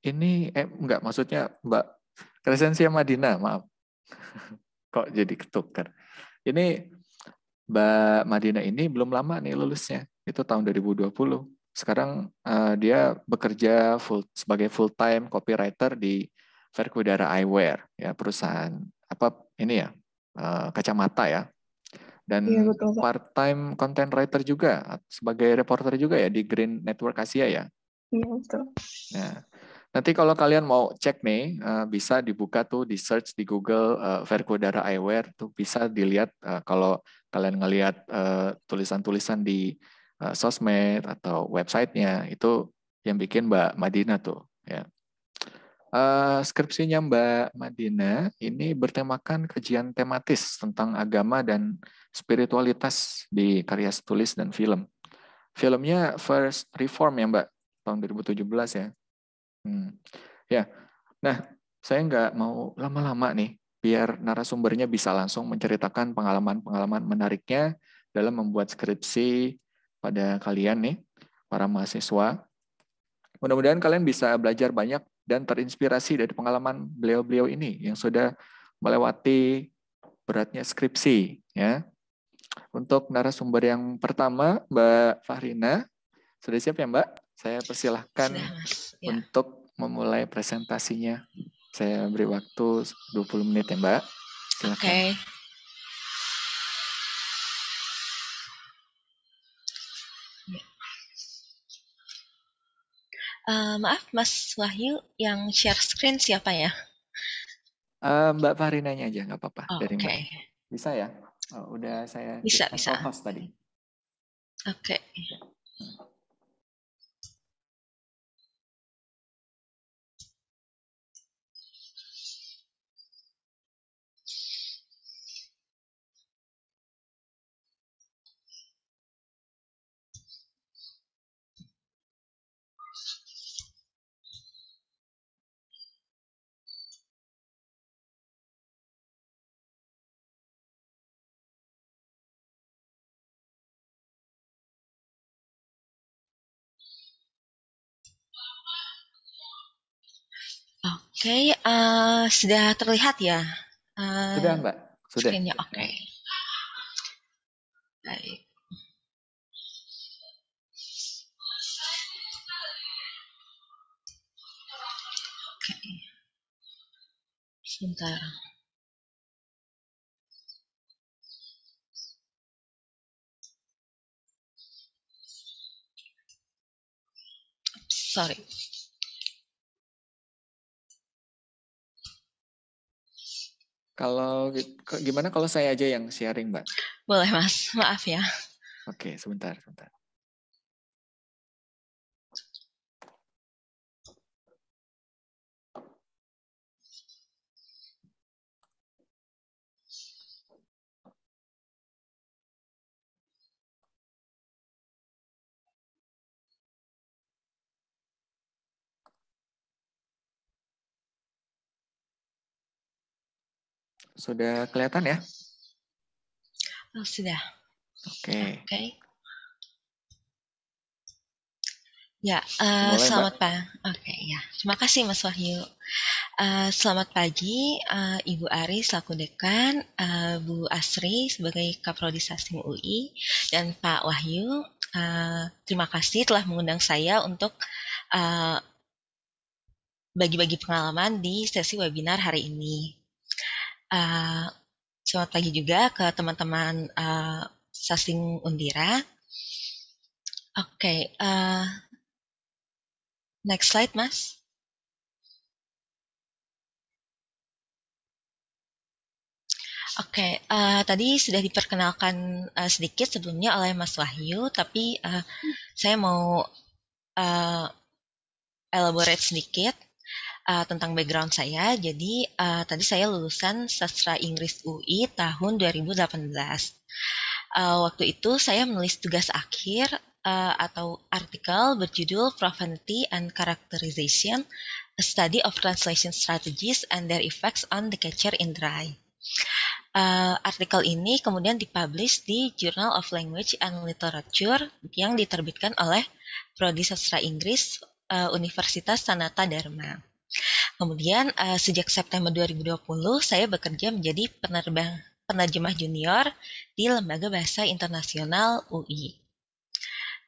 Ini eh enggak maksudnya Mbak Kresensia Madina, maaf. Kok jadi ketukar. Ini Mbak Madina ini belum lama nih lulusnya. Itu tahun 2020 sekarang uh, dia bekerja full sebagai full time copywriter di Verkudara Eyewear ya perusahaan apa ini ya uh, kacamata ya dan iya, betul, part time content writer juga sebagai reporter juga ya di Green Network Asia ya iya betul nah nanti kalau kalian mau cek nih uh, bisa dibuka tuh di search di Google uh, Verkudara Eyewear tuh bisa dilihat uh, kalau kalian ngelihat tulisan-tulisan di Eh, sosmed atau websitenya itu yang bikin Mbak Madina tuh ya. Eh, skripsinya Mbak Madina ini bertemakan kajian tematis tentang agama dan spiritualitas di karya tulis dan film. Filmnya First Reform ya Mbak tahun 2017 ya. Hmm. Ya, nah saya nggak mau lama-lama nih biar narasumbernya bisa langsung menceritakan pengalaman-pengalaman menariknya dalam membuat skripsi pada kalian nih, para mahasiswa. Mudah-mudahan kalian bisa belajar banyak dan terinspirasi dari pengalaman beliau-beliau ini yang sudah melewati beratnya skripsi. ya. Untuk narasumber yang pertama, Mbak Fahrina. Sudah siap ya Mbak? Saya persilahkan ya. untuk memulai presentasinya. Saya beri waktu 20 menit ya Mbak. Oke. Okay. Uh, maaf Mas Wahyu, yang share screen siapa ya? Uh, Mbak Farinanya aja, nggak apa-apa. Oh, Oke. Okay. Mbak. Bisa ya? Oh, udah saya bisa, bisa. host tadi. Oke. Okay. Okay. Hmm. okay, uh, eh, sudah terlihat ya? Uh, sudah Mbak, sudah. Oke, okay. baik. Okay. Sebentar. Sorry. Kalau gimana kalau saya aja yang sharing, Mbak? Boleh, Mas. Maaf ya. Oke, sebentar, sebentar. Sudah kelihatan ya? Oh, sudah. Oke. Okay. Okay. Ya, uh, Boleh, selamat pagi. Oke, okay, ya. Terima kasih Mas Wahyu. Uh, selamat pagi uh, Ibu Ari selaku dekan, uh, Bu Asri sebagai Kaprodi sasim UI dan Pak Wahyu. Uh, terima kasih telah mengundang saya untuk uh, bagi-bagi pengalaman di sesi webinar hari ini. Uh, selamat pagi juga ke teman-teman uh, eh, Sasing Undira. Oke, okay, uh, eh, next slide, Mas. Oke, okay, uh, tadi sudah diperkenalkan uh, sedikit sebelumnya oleh Mas Wahyu, tapi uh, saya mau uh, elaborate sedikit uh, tentang background saya. Jadi uh, tadi saya lulusan sastra Inggris UI tahun 2018. Uh, eh, waktu itu saya menulis tugas akhir uh, atau artikel berjudul Profanity and Characterization: A Study of Translation Strategies and Their Effects on the Catcher in the Rye. Uh, artikel ini kemudian dipublish di Journal of Language and Literature yang diterbitkan oleh Prodi Sastra Inggris Universitas Sanata Dharma. Kemudian uh, sejak September 2020 saya bekerja menjadi penerbang penerjemah junior di Lembaga Bahasa Internasional UI.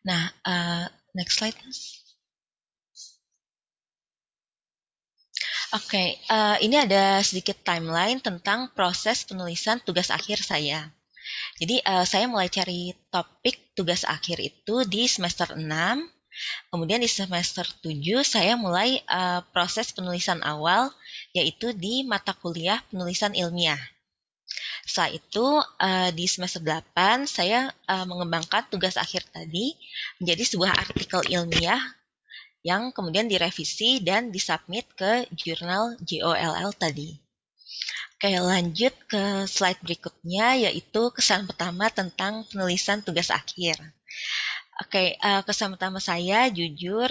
Nah, uh, next slide. Oke, okay, uh, eh, ini ada sedikit timeline tentang proses penulisan tugas akhir saya. Jadi uh, saya mulai cari topik tugas akhir itu di semester 6 Kemudian di semester 7 saya mulai uh, proses penulisan awal yaitu di mata kuliah penulisan ilmiah. Setelah itu uh, di semester 8 saya uh, mengembangkan tugas akhir tadi menjadi sebuah artikel ilmiah yang kemudian direvisi dan disubmit ke jurnal JOLL tadi. Oke, lanjut ke slide berikutnya yaitu kesan pertama tentang penulisan tugas akhir. Oke, okay, uh, eh, pertama saya jujur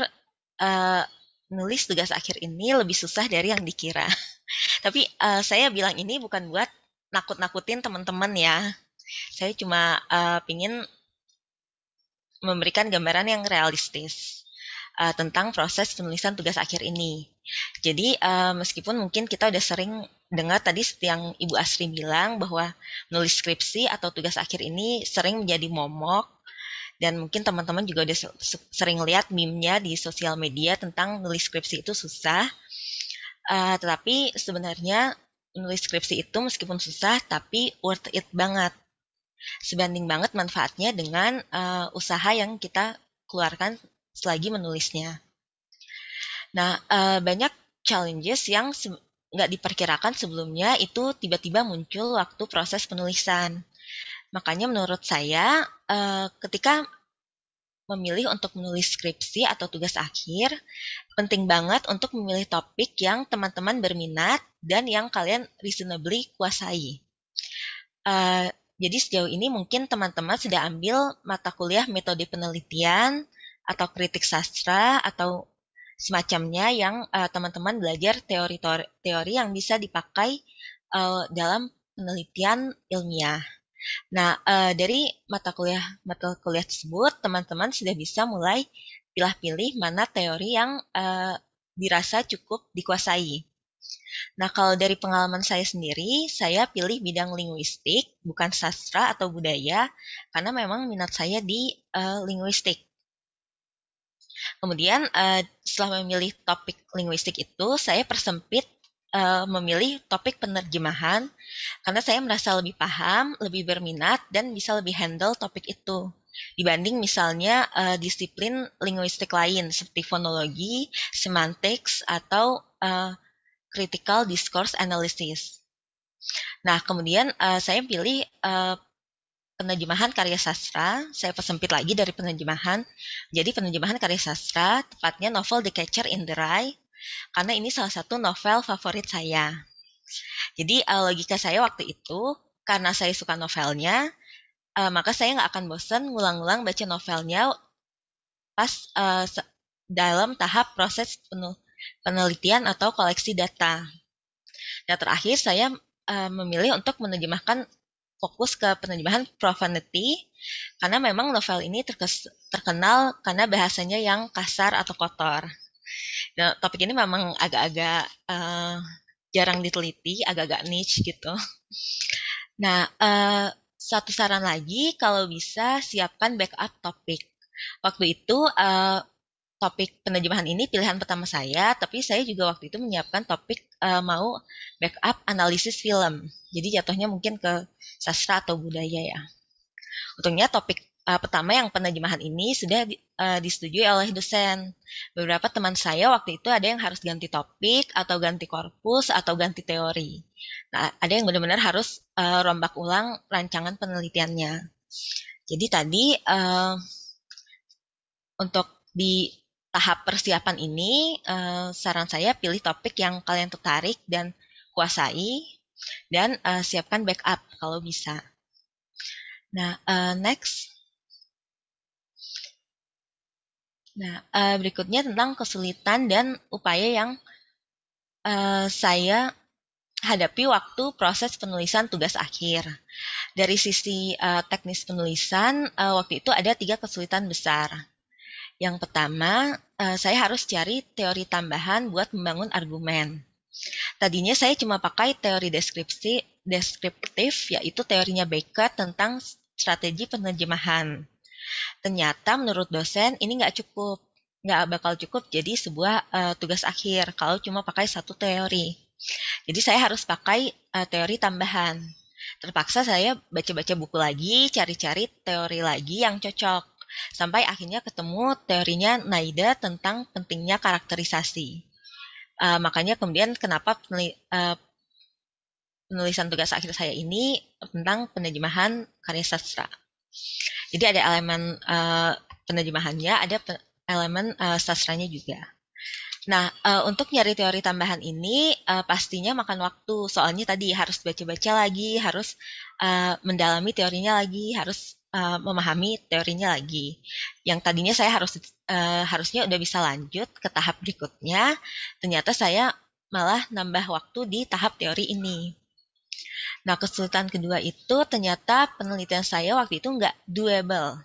uh, nulis tugas akhir ini lebih susah dari yang dikira. Tapi uh, saya bilang ini bukan buat nakut-nakutin teman-teman ya. Saya cuma uh, pingin memberikan gambaran yang realistis uh, tentang proses penulisan tugas akhir ini. Jadi uh, meskipun mungkin kita udah sering dengar tadi yang Ibu Asri bilang bahwa nulis skripsi atau tugas akhir ini sering menjadi momok dan mungkin teman-teman juga udah sering lihat meme-nya di sosial media tentang nulis skripsi itu susah. Uh, tetapi sebenarnya nulis skripsi itu meskipun susah tapi worth it banget. Sebanding banget manfaatnya dengan uh, usaha yang kita keluarkan selagi menulisnya. Nah, uh, banyak challenges yang nggak diperkirakan sebelumnya itu tiba-tiba muncul waktu proses penulisan. Makanya menurut saya Eh, ketika memilih untuk menulis skripsi atau tugas akhir, penting banget untuk memilih topik yang teman-teman berminat dan yang kalian reasonably kuasai. Uh, jadi sejauh ini mungkin teman-teman sudah ambil mata kuliah metode penelitian atau kritik sastra atau semacamnya yang eh, teman-teman uh, belajar teori-teori yang bisa dipakai uh, dalam penelitian ilmiah. Nah, uh, dari mata kuliah mata kuliah tersebut, teman-teman sudah bisa mulai pilih-pilih mana teori yang uh, dirasa cukup dikuasai. Nah, kalau dari pengalaman saya sendiri, saya pilih bidang linguistik, bukan sastra atau budaya, karena memang minat saya di uh, linguistik. Kemudian, setelah memilih topik linguistik itu, saya persempit uh, memilih topik penerjemahan karena saya merasa lebih paham, lebih berminat, dan bisa lebih handle topik itu dibanding misalnya uh, disiplin linguistik lain seperti fonologi, semantics, atau uh, critical discourse analysis. Nah, kemudian uh, saya pilih uh, penerjemahan karya sastra, saya persempit lagi dari penerjemahan. Jadi penerjemahan karya sastra, tepatnya novel The Catcher in the Rye karena ini salah satu novel favorit saya. Jadi uh, logika saya waktu itu karena saya suka novelnya, eh, maka saya nggak akan bosan ngulang ulang baca novelnya pas uh, dalam tahap proses penelitian atau koleksi data. Nah terakhir saya uh, memilih untuk menerjemahkan fokus ke penerjemahan profanity karena memang novel ini terkenal karena bahasanya yang kasar atau kotor. Nah, topik ini memang agak-agak uh, jarang diteliti, agak-agak niche gitu. Nah, uh, satu saran lagi, kalau bisa siapkan backup topik. Waktu itu uh, topik penerjemahan ini pilihan pertama saya, tapi saya juga waktu itu menyiapkan topik uh, mau backup analisis film. Jadi jatuhnya mungkin ke sastra atau budaya ya. Untungnya topik uh, pertama yang penerjemahan ini sudah uh, disetujui oleh dosen. Beberapa teman saya waktu itu ada yang harus ganti topik atau ganti korpus atau ganti teori. Nah, ada yang benar-benar harus uh, rombak ulang rancangan penelitiannya. Jadi tadi uh, untuk di tahap persiapan ini uh, saran saya pilih topik yang kalian tertarik dan kuasai dan uh, siapkan backup kalau bisa. Nah, uh, next Nah, eh, berikutnya tentang kesulitan dan upaya yang, eh, saya hadapi waktu proses penulisan tugas akhir. Dari sisi, eh, teknis penulisan, waktu itu ada tiga kesulitan besar. Yang pertama, saya harus cari teori tambahan buat membangun argumen. Tadinya saya cuma pakai teori deskripsi deskriptif, yaitu teorinya Baker tentang strategi penerjemahan. Ternyata menurut dosen ini nggak cukup, nggak bakal cukup jadi sebuah uh, tugas akhir kalau cuma pakai satu teori. Jadi saya harus pakai uh, teori tambahan. Terpaksa saya baca-baca buku lagi, cari-cari teori lagi yang cocok. Sampai akhirnya ketemu teorinya Naida tentang pentingnya karakterisasi. Uh, makanya kemudian kenapa penel, uh, penulisan tugas akhir saya ini tentang penerjemahan karya sastra. Jadi ada elemen uh, penerjemahannya, ada pe elemen uh, sastranya juga. Nah, uh, untuk nyari teori tambahan ini uh, pastinya makan waktu. Soalnya tadi harus baca-baca lagi, harus uh, mendalami teorinya lagi, harus uh, memahami teorinya lagi. Yang tadinya saya harus uh, harusnya udah bisa lanjut ke tahap berikutnya, ternyata saya malah nambah waktu di tahap teori ini. Nah, kesulitan kedua itu ternyata penelitian saya waktu itu nggak doable.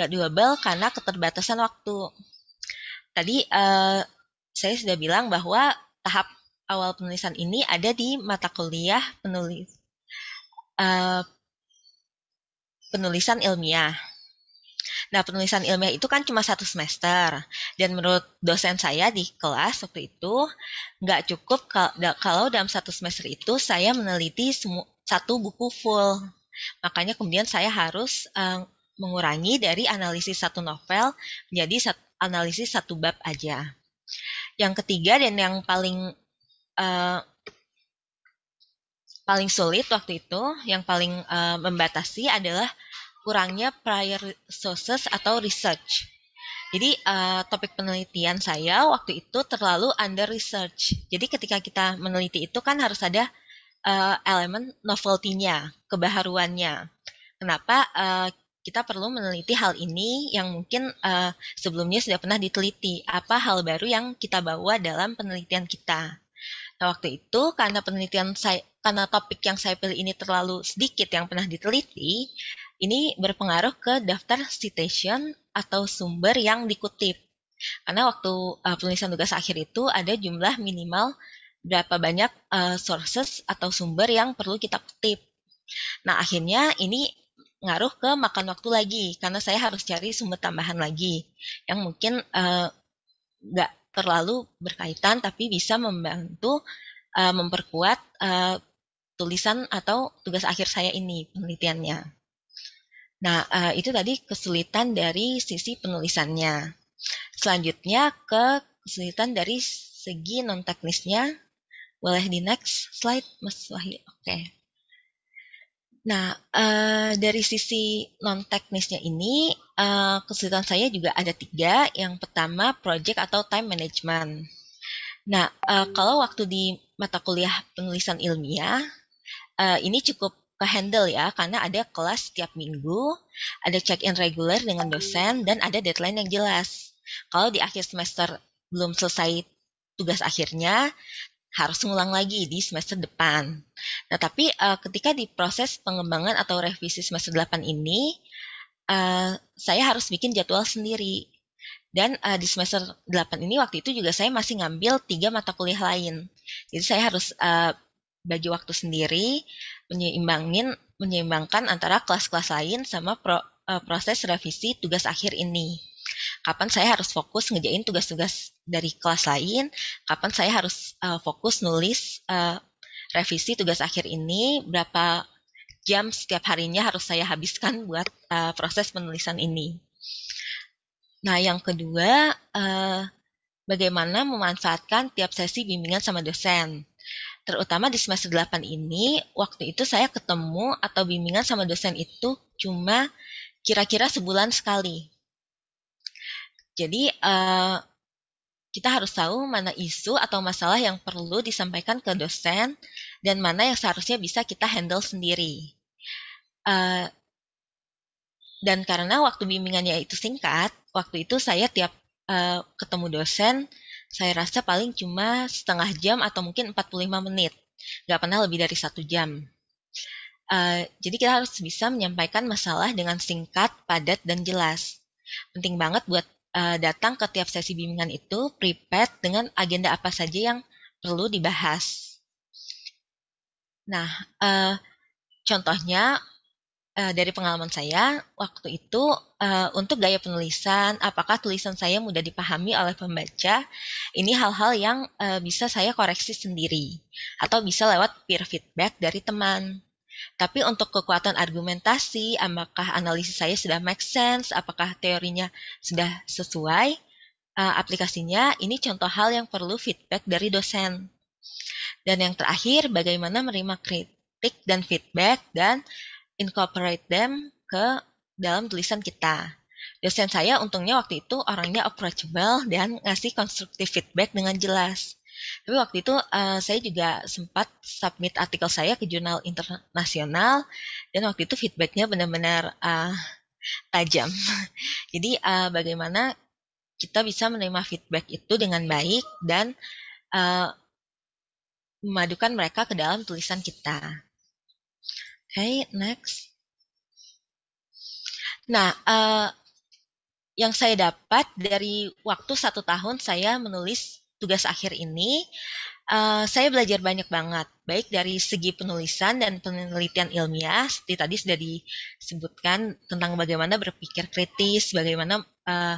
Nggak doable karena keterbatasan waktu. Tadi eh, saya sudah bilang bahwa tahap awal penulisan ini ada di mata kuliah penulis eh, penulisan ilmiah. Nah, penulisan ilmiah itu kan cuma satu semester. Dan menurut dosen saya di kelas waktu itu, nggak cukup kalau dalam satu semester itu saya meneliti satu buku full. Makanya kemudian saya harus eh, mengurangi dari analisis satu novel menjadi analisis satu bab aja. Yang ketiga dan yang paling uh, paling sulit waktu itu, yang paling uh, membatasi adalah kurangnya prior sources atau research. Jadi uh, topik penelitian saya waktu itu terlalu under research. Jadi ketika kita meneliti itu kan harus ada uh, eh, elemen novelty-nya, kebaharuannya. Kenapa uh, kita perlu meneliti hal ini yang mungkin uh, sebelumnya sudah pernah diteliti? Apa hal baru yang kita bawa dalam penelitian kita? Nah, waktu itu karena penelitian saya karena topik yang saya pilih ini terlalu sedikit yang pernah diteliti, ini berpengaruh ke daftar citation atau sumber yang dikutip. Karena waktu uh, penulisan tugas akhir itu ada jumlah minimal berapa banyak uh, sources atau sumber yang perlu kita kutip. Nah, akhirnya ini ngaruh ke makan waktu lagi karena saya harus cari sumber tambahan lagi yang mungkin eh, nggak uh, terlalu berkaitan tapi bisa membantu uh, memperkuat uh, tulisan atau tugas akhir saya ini penelitiannya. Nah, eh, itu tadi kesulitan dari sisi penulisannya. Selanjutnya ke kesulitan dari segi non teknisnya. Boleh di next slide, Mas Wahyu. Oke. Okay. Nah, eh, dari sisi non teknisnya ini, eh, kesulitan saya juga ada tiga. Yang pertama, project atau time management. Nah, kalau waktu di mata kuliah penulisan ilmiah, ini cukup ke ya karena ada kelas setiap minggu, ada check-in reguler dengan dosen dan ada deadline yang jelas. Kalau di akhir semester belum selesai tugas akhirnya harus ngulang lagi di semester depan. Nah, tapi uh, ketika di proses pengembangan atau revisi semester 8 ini uh, saya harus bikin jadwal sendiri. Dan uh, di semester 8 ini waktu itu juga saya masih ngambil tiga mata kuliah lain. Jadi saya harus uh, bagi waktu sendiri, menyeimbangin menyeimbangkan antara kelas-kelas lain sama pro, uh, proses revisi tugas akhir ini. Kapan saya harus fokus ngejain tugas-tugas dari kelas lain, kapan saya harus uh, fokus nulis uh, revisi tugas akhir ini, berapa jam setiap harinya harus saya habiskan buat uh, proses penulisan ini. Nah, yang kedua, uh, bagaimana memanfaatkan tiap sesi bimbingan sama dosen terutama di semester 8 ini, waktu itu saya ketemu atau bimbingan sama dosen itu cuma kira-kira sebulan sekali. Jadi uh, kita harus tahu mana isu atau masalah yang perlu disampaikan ke dosen dan mana yang seharusnya bisa kita handle sendiri. Uh, dan karena waktu bimbingannya itu singkat, waktu itu saya tiap uh, ketemu dosen saya rasa paling cuma setengah jam atau mungkin 45 menit. Nggak pernah lebih dari satu jam. Uh, jadi kita harus bisa menyampaikan masalah dengan singkat, padat, dan jelas. Penting banget buat uh, datang ke tiap sesi bimbingan itu prepared dengan agenda apa saja yang perlu dibahas. Nah, uh, contohnya Eh, dari pengalaman saya waktu itu uh, untuk gaya penulisan, apakah tulisan saya mudah dipahami oleh pembaca? Ini hal-hal yang uh, bisa saya koreksi sendiri atau bisa lewat peer feedback dari teman. Tapi untuk kekuatan argumentasi, apakah analisis saya sudah make sense, apakah teorinya sudah sesuai uh, aplikasinya, ini contoh hal yang perlu feedback dari dosen. Dan yang terakhir, bagaimana menerima kritik dan feedback dan incorporate them ke dalam tulisan kita. Dosen saya untungnya waktu itu orangnya approachable dan ngasih constructive feedback dengan jelas. Tapi waktu itu uh, saya juga sempat submit artikel saya ke jurnal internasional dan waktu itu feedbacknya benar-benar uh, tajam. Jadi uh, bagaimana kita bisa menerima feedback itu dengan baik dan uh, memadukan mereka ke dalam tulisan kita okay, next. Nah, uh, yang saya dapat dari waktu satu tahun saya menulis tugas akhir ini, uh, saya belajar banyak banget, baik dari segi penulisan dan penelitian ilmiah, seperti tadi sudah disebutkan tentang bagaimana berpikir kritis, bagaimana uh,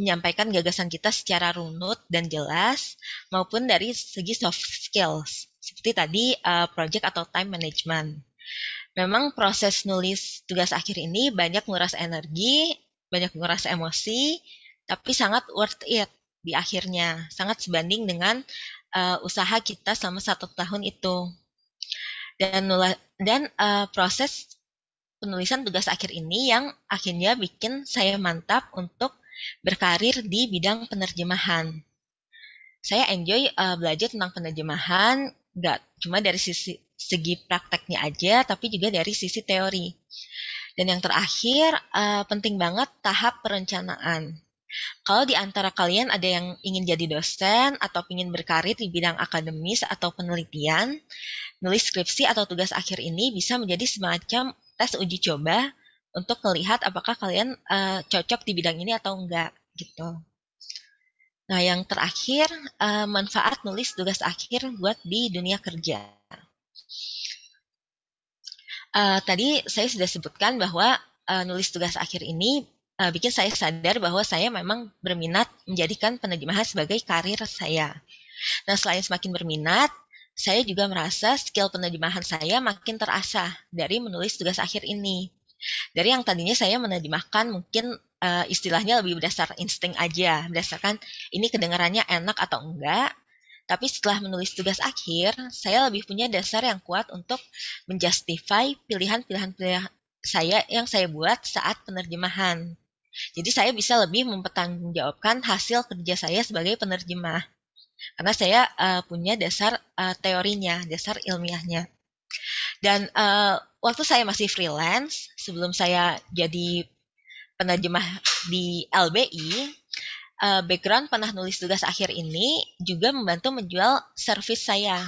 menyampaikan gagasan kita secara runut dan jelas, maupun dari segi soft skills, seperti tadi uh, project atau time management memang proses nulis tugas akhir ini banyak nguras energi, banyak nguras emosi, tapi sangat worth it di akhirnya, sangat sebanding dengan uh, usaha kita selama satu tahun itu. Dan, dan uh, proses penulisan tugas akhir ini yang akhirnya bikin saya mantap untuk berkarir di bidang penerjemahan. Saya enjoy uh, belajar tentang penerjemahan, nggak cuma dari sisi segi prakteknya aja, tapi juga dari sisi teori. Dan yang terakhir, uh, penting banget tahap perencanaan. Kalau di antara kalian ada yang ingin jadi dosen atau ingin berkarir di bidang akademis atau penelitian, nulis skripsi atau tugas akhir ini bisa menjadi semacam tes uji coba untuk melihat apakah kalian uh, cocok di bidang ini atau enggak gitu. Nah, yang terakhir, uh, manfaat nulis tugas akhir buat di dunia kerja. Uh, tadi saya sudah sebutkan bahwa uh, nulis tugas akhir ini uh, bikin saya sadar bahwa saya memang berminat menjadikan penerjemahan sebagai karir saya. Nah, selain semakin berminat, saya juga merasa skill penerjemahan saya makin terasa dari menulis tugas akhir ini. Dari yang tadinya saya menerjemahkan mungkin uh, istilahnya lebih berdasar insting aja, berdasarkan ini kedengarannya enak atau enggak, tapi setelah menulis tugas akhir, saya lebih punya dasar yang kuat untuk menjustify pilihan-pilihan saya yang saya buat saat penerjemahan. Jadi saya bisa lebih mempertanggungjawabkan hasil kerja saya sebagai penerjemah. Karena saya uh, punya dasar uh, teorinya, dasar ilmiahnya. Dan uh, waktu saya masih freelance, sebelum saya jadi penerjemah di LBI, uh, background pernah nulis tugas akhir ini juga membantu menjual service saya.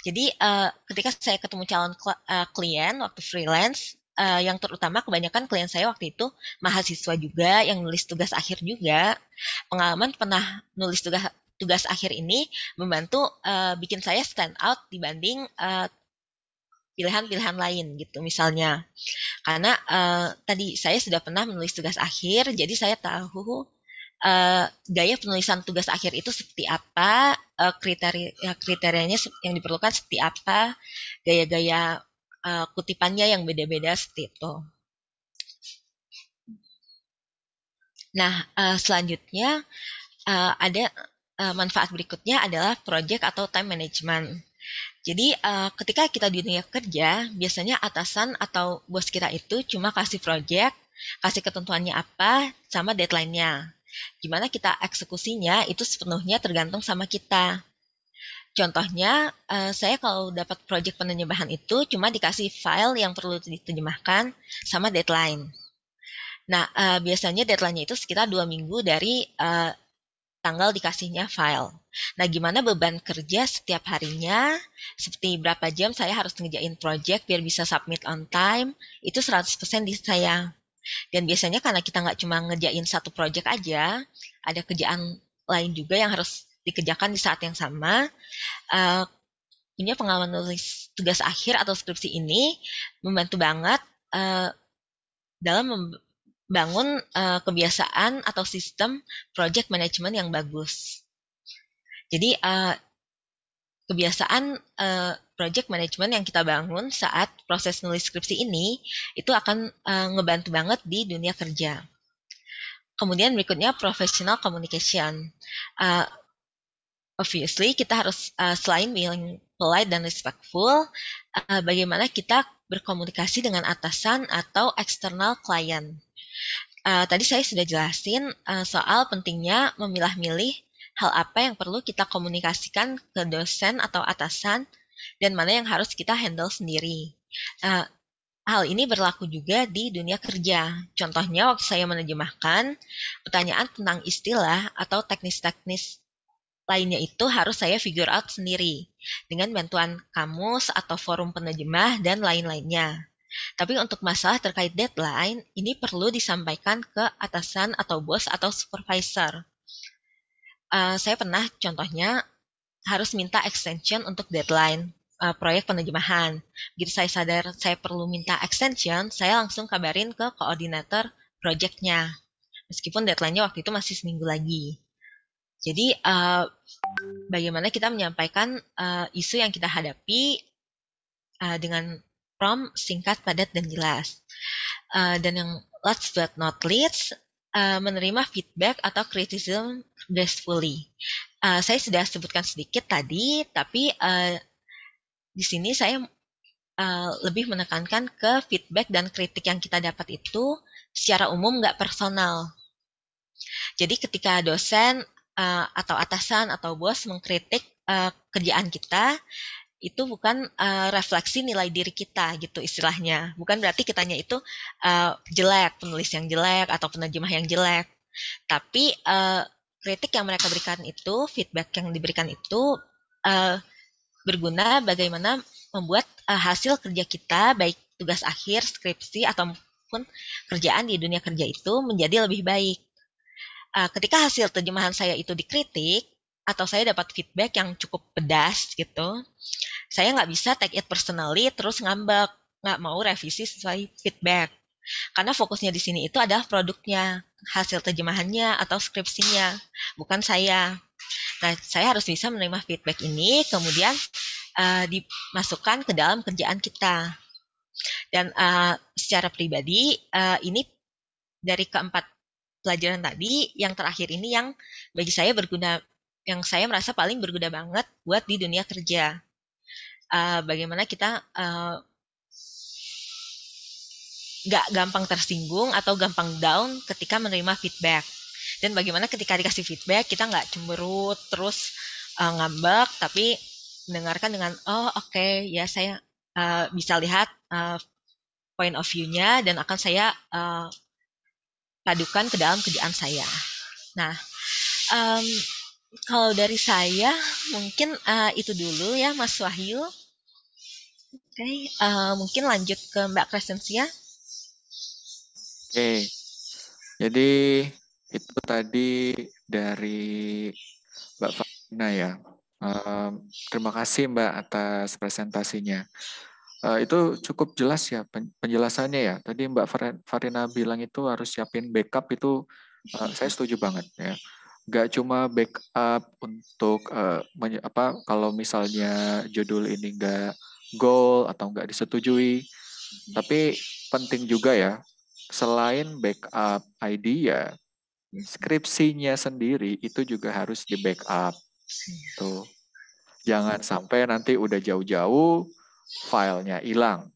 Jadi uh, ketika saya ketemu calon kl uh, eh, klien waktu freelance, uh, yang terutama kebanyakan klien saya waktu itu mahasiswa juga yang nulis tugas akhir juga. Pengalaman pernah nulis tugas tugas akhir ini membantu uh, bikin saya stand out dibanding pilihan pilihan-pilihan lain gitu misalnya karena uh, tadi saya sudah pernah menulis tugas akhir jadi saya tahu uh, gaya penulisan tugas akhir itu seperti apa, uh, eh, kriteria ya, kriterianya yang diperlukan seperti apa, gaya-gaya uh, kutipannya yang beda-beda seperti itu. Nah, uh, selanjutnya uh, ada uh, manfaat berikutnya adalah project atau time management. Jadi uh, ketika kita di dunia kerja, biasanya atasan atau bos kita itu cuma kasih project, kasih ketentuannya apa, sama deadline-nya. Gimana kita eksekusinya itu sepenuhnya tergantung sama kita. Contohnya, eh, saya kalau dapat proyek penerjemahan itu cuma dikasih file yang perlu diterjemahkan sama deadline. Nah, eh, biasanya deadline-nya itu sekitar dua minggu dari eh, tanggal dikasihnya file. Nah, gimana beban kerja setiap harinya, seperti berapa jam saya harus ngejain project biar bisa submit on time, itu 100% di saya. Dan biasanya karena kita nggak cuma ngerjain satu project aja, ada kerjaan lain juga yang harus dikerjakan di saat yang sama. Uh, punya pengalaman nulis tugas akhir atau skripsi ini membantu banget uh, dalam membangun uh, kebiasaan atau sistem project management yang bagus. Jadi uh, kebiasaan uh, project management yang kita bangun saat proses nulis skripsi ini itu akan uh, ngebantu banget di dunia kerja. Kemudian berikutnya professional communication. Uh, obviously kita harus uh, selain being polite dan respectful, uh, bagaimana kita berkomunikasi dengan atasan atau external client. Uh, tadi saya sudah jelasin uh, soal pentingnya memilah-milih hal apa yang perlu kita komunikasikan ke dosen atau atasan, dan mana yang harus kita handle sendiri. Uh, hal ini berlaku juga di dunia kerja. Contohnya waktu saya menerjemahkan pertanyaan tentang istilah atau teknis-teknis lainnya itu harus saya figure out sendiri dengan bantuan kamus atau forum penerjemah dan lain-lainnya. Tapi untuk masalah terkait deadline, ini perlu disampaikan ke atasan atau bos atau supervisor. Eh, saya pernah contohnya harus minta extension untuk deadline uh, proyek penerjemahan. Begitu saya sadar saya perlu minta extension, saya langsung kabarin ke koordinator proyeknya. Meskipun deadline-nya waktu itu masih seminggu lagi. Jadi uh, bagaimana kita menyampaikan uh, isu yang kita hadapi uh, dengan prompt singkat, padat, dan jelas. Uh, dan yang last but not least, Eh, menerima feedback atau criticism gracefully. Uh, saya sudah sebutkan sedikit tadi, tapi uh, di sini saya uh, lebih menekankan ke feedback dan kritik yang kita dapat itu secara umum nggak personal. Jadi ketika dosen uh, atau atasan atau bos mengkritik uh, kerjaan kita, itu bukan uh, refleksi nilai diri kita gitu istilahnya. Bukan berarti kitanya itu uh, jelek, penulis yang jelek atau penerjemah yang jelek. Tapi uh, kritik yang mereka berikan itu, feedback yang diberikan itu uh, berguna bagaimana membuat uh, hasil kerja kita baik tugas akhir, skripsi ataupun kerjaan di dunia kerja itu menjadi lebih baik. ketika hasil terjemahan saya itu dikritik, atau saya dapat feedback yang cukup pedas gitu, saya nggak bisa take it personally terus ngambek, nggak mau revisi sesuai feedback. Karena fokusnya di sini itu adalah produknya, hasil terjemahannya atau skripsinya, bukan saya. Nah, saya harus bisa menerima feedback ini, kemudian uh, dimasukkan ke dalam kerjaan kita. Dan uh, secara pribadi, uh, ini dari keempat pelajaran tadi, yang terakhir ini yang bagi saya berguna yang saya merasa paling berguna banget buat di dunia kerja. Uh, bagaimana kita eh, nggak uh, gampang tersinggung atau gampang down ketika menerima feedback. Dan bagaimana ketika dikasih feedback kita nggak cemberut terus uh, ngambek, tapi mendengarkan dengan oh oke okay, ya saya uh, bisa lihat uh, point of view-nya dan akan saya uh, padukan ke dalam kerjaan saya. Nah, um, kalau dari saya mungkin uh, itu dulu ya Mas Wahyu. Oke, okay, uh, eh, mungkin lanjut ke Mbak Crescentia. Oke, okay. jadi itu tadi dari Mbak Fatina ya. Uh, terima kasih Mbak atas presentasinya. Uh, itu cukup jelas ya penjelasannya ya. Tadi Mbak Farina bilang itu harus siapin backup itu uh, saya setuju banget ya gak cuma backup untuk uh, apa kalau misalnya judul ini gak goal atau gak disetujui, tapi penting juga ya selain backup ya skripsinya sendiri itu juga harus di backup. Tuh. Jangan sampai nanti udah jauh-jauh filenya hilang.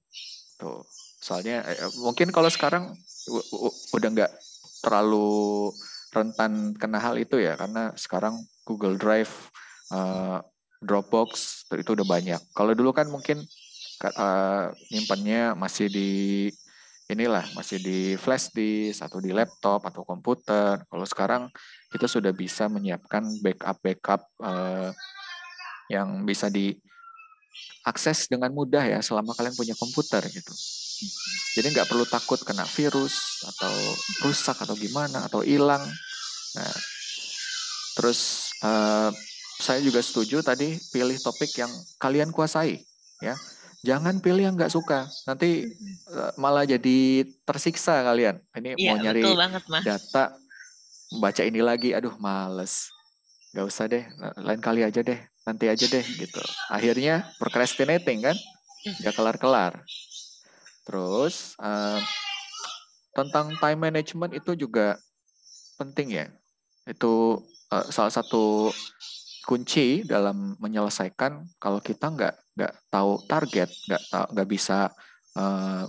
Tuh. Soalnya eh, mungkin kalau sekarang udah nggak terlalu rentan kena hal itu ya karena sekarang Google Drive, uh, Dropbox itu udah banyak. Kalau dulu kan mungkin uh, nyimpannya masih di inilah masih di flash disk atau di laptop atau komputer. Kalau sekarang kita sudah bisa menyiapkan backup-backup uh, eh, yang bisa diakses dengan mudah ya selama kalian punya komputer gitu. Jadi nggak perlu takut kena virus atau rusak atau gimana atau hilang. Nah, terus uh, saya juga setuju tadi pilih topik yang kalian kuasai, ya. Jangan pilih yang nggak suka, nanti uh, malah jadi tersiksa kalian. Ini ya, mau nyari banget, data, baca ini lagi, aduh males. Gak usah deh, lain kali aja deh, nanti aja deh gitu. Akhirnya procrastinating kan, nggak kelar-kelar. Terus uh, tentang time management itu juga penting ya. Itu uh, salah satu kunci dalam menyelesaikan kalau kita nggak nggak tahu target, nggak nggak bisa uh,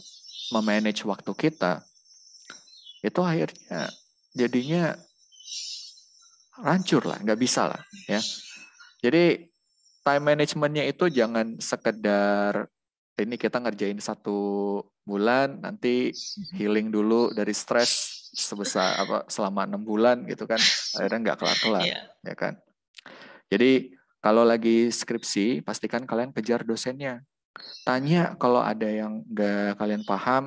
memanage waktu kita, itu akhirnya jadinya rancur lah, nggak bisa lah ya. Jadi time managementnya itu jangan sekedar ini kita ngerjain satu bulan nanti mhm. healing dulu dari stres sebesar apa selama enam bulan gitu kan akhirnya nggak kelar kelar iya. yeah. ya kan jadi kalau lagi skripsi pastikan kalian kejar dosennya tanya mhm. kalau ada yang nggak kalian paham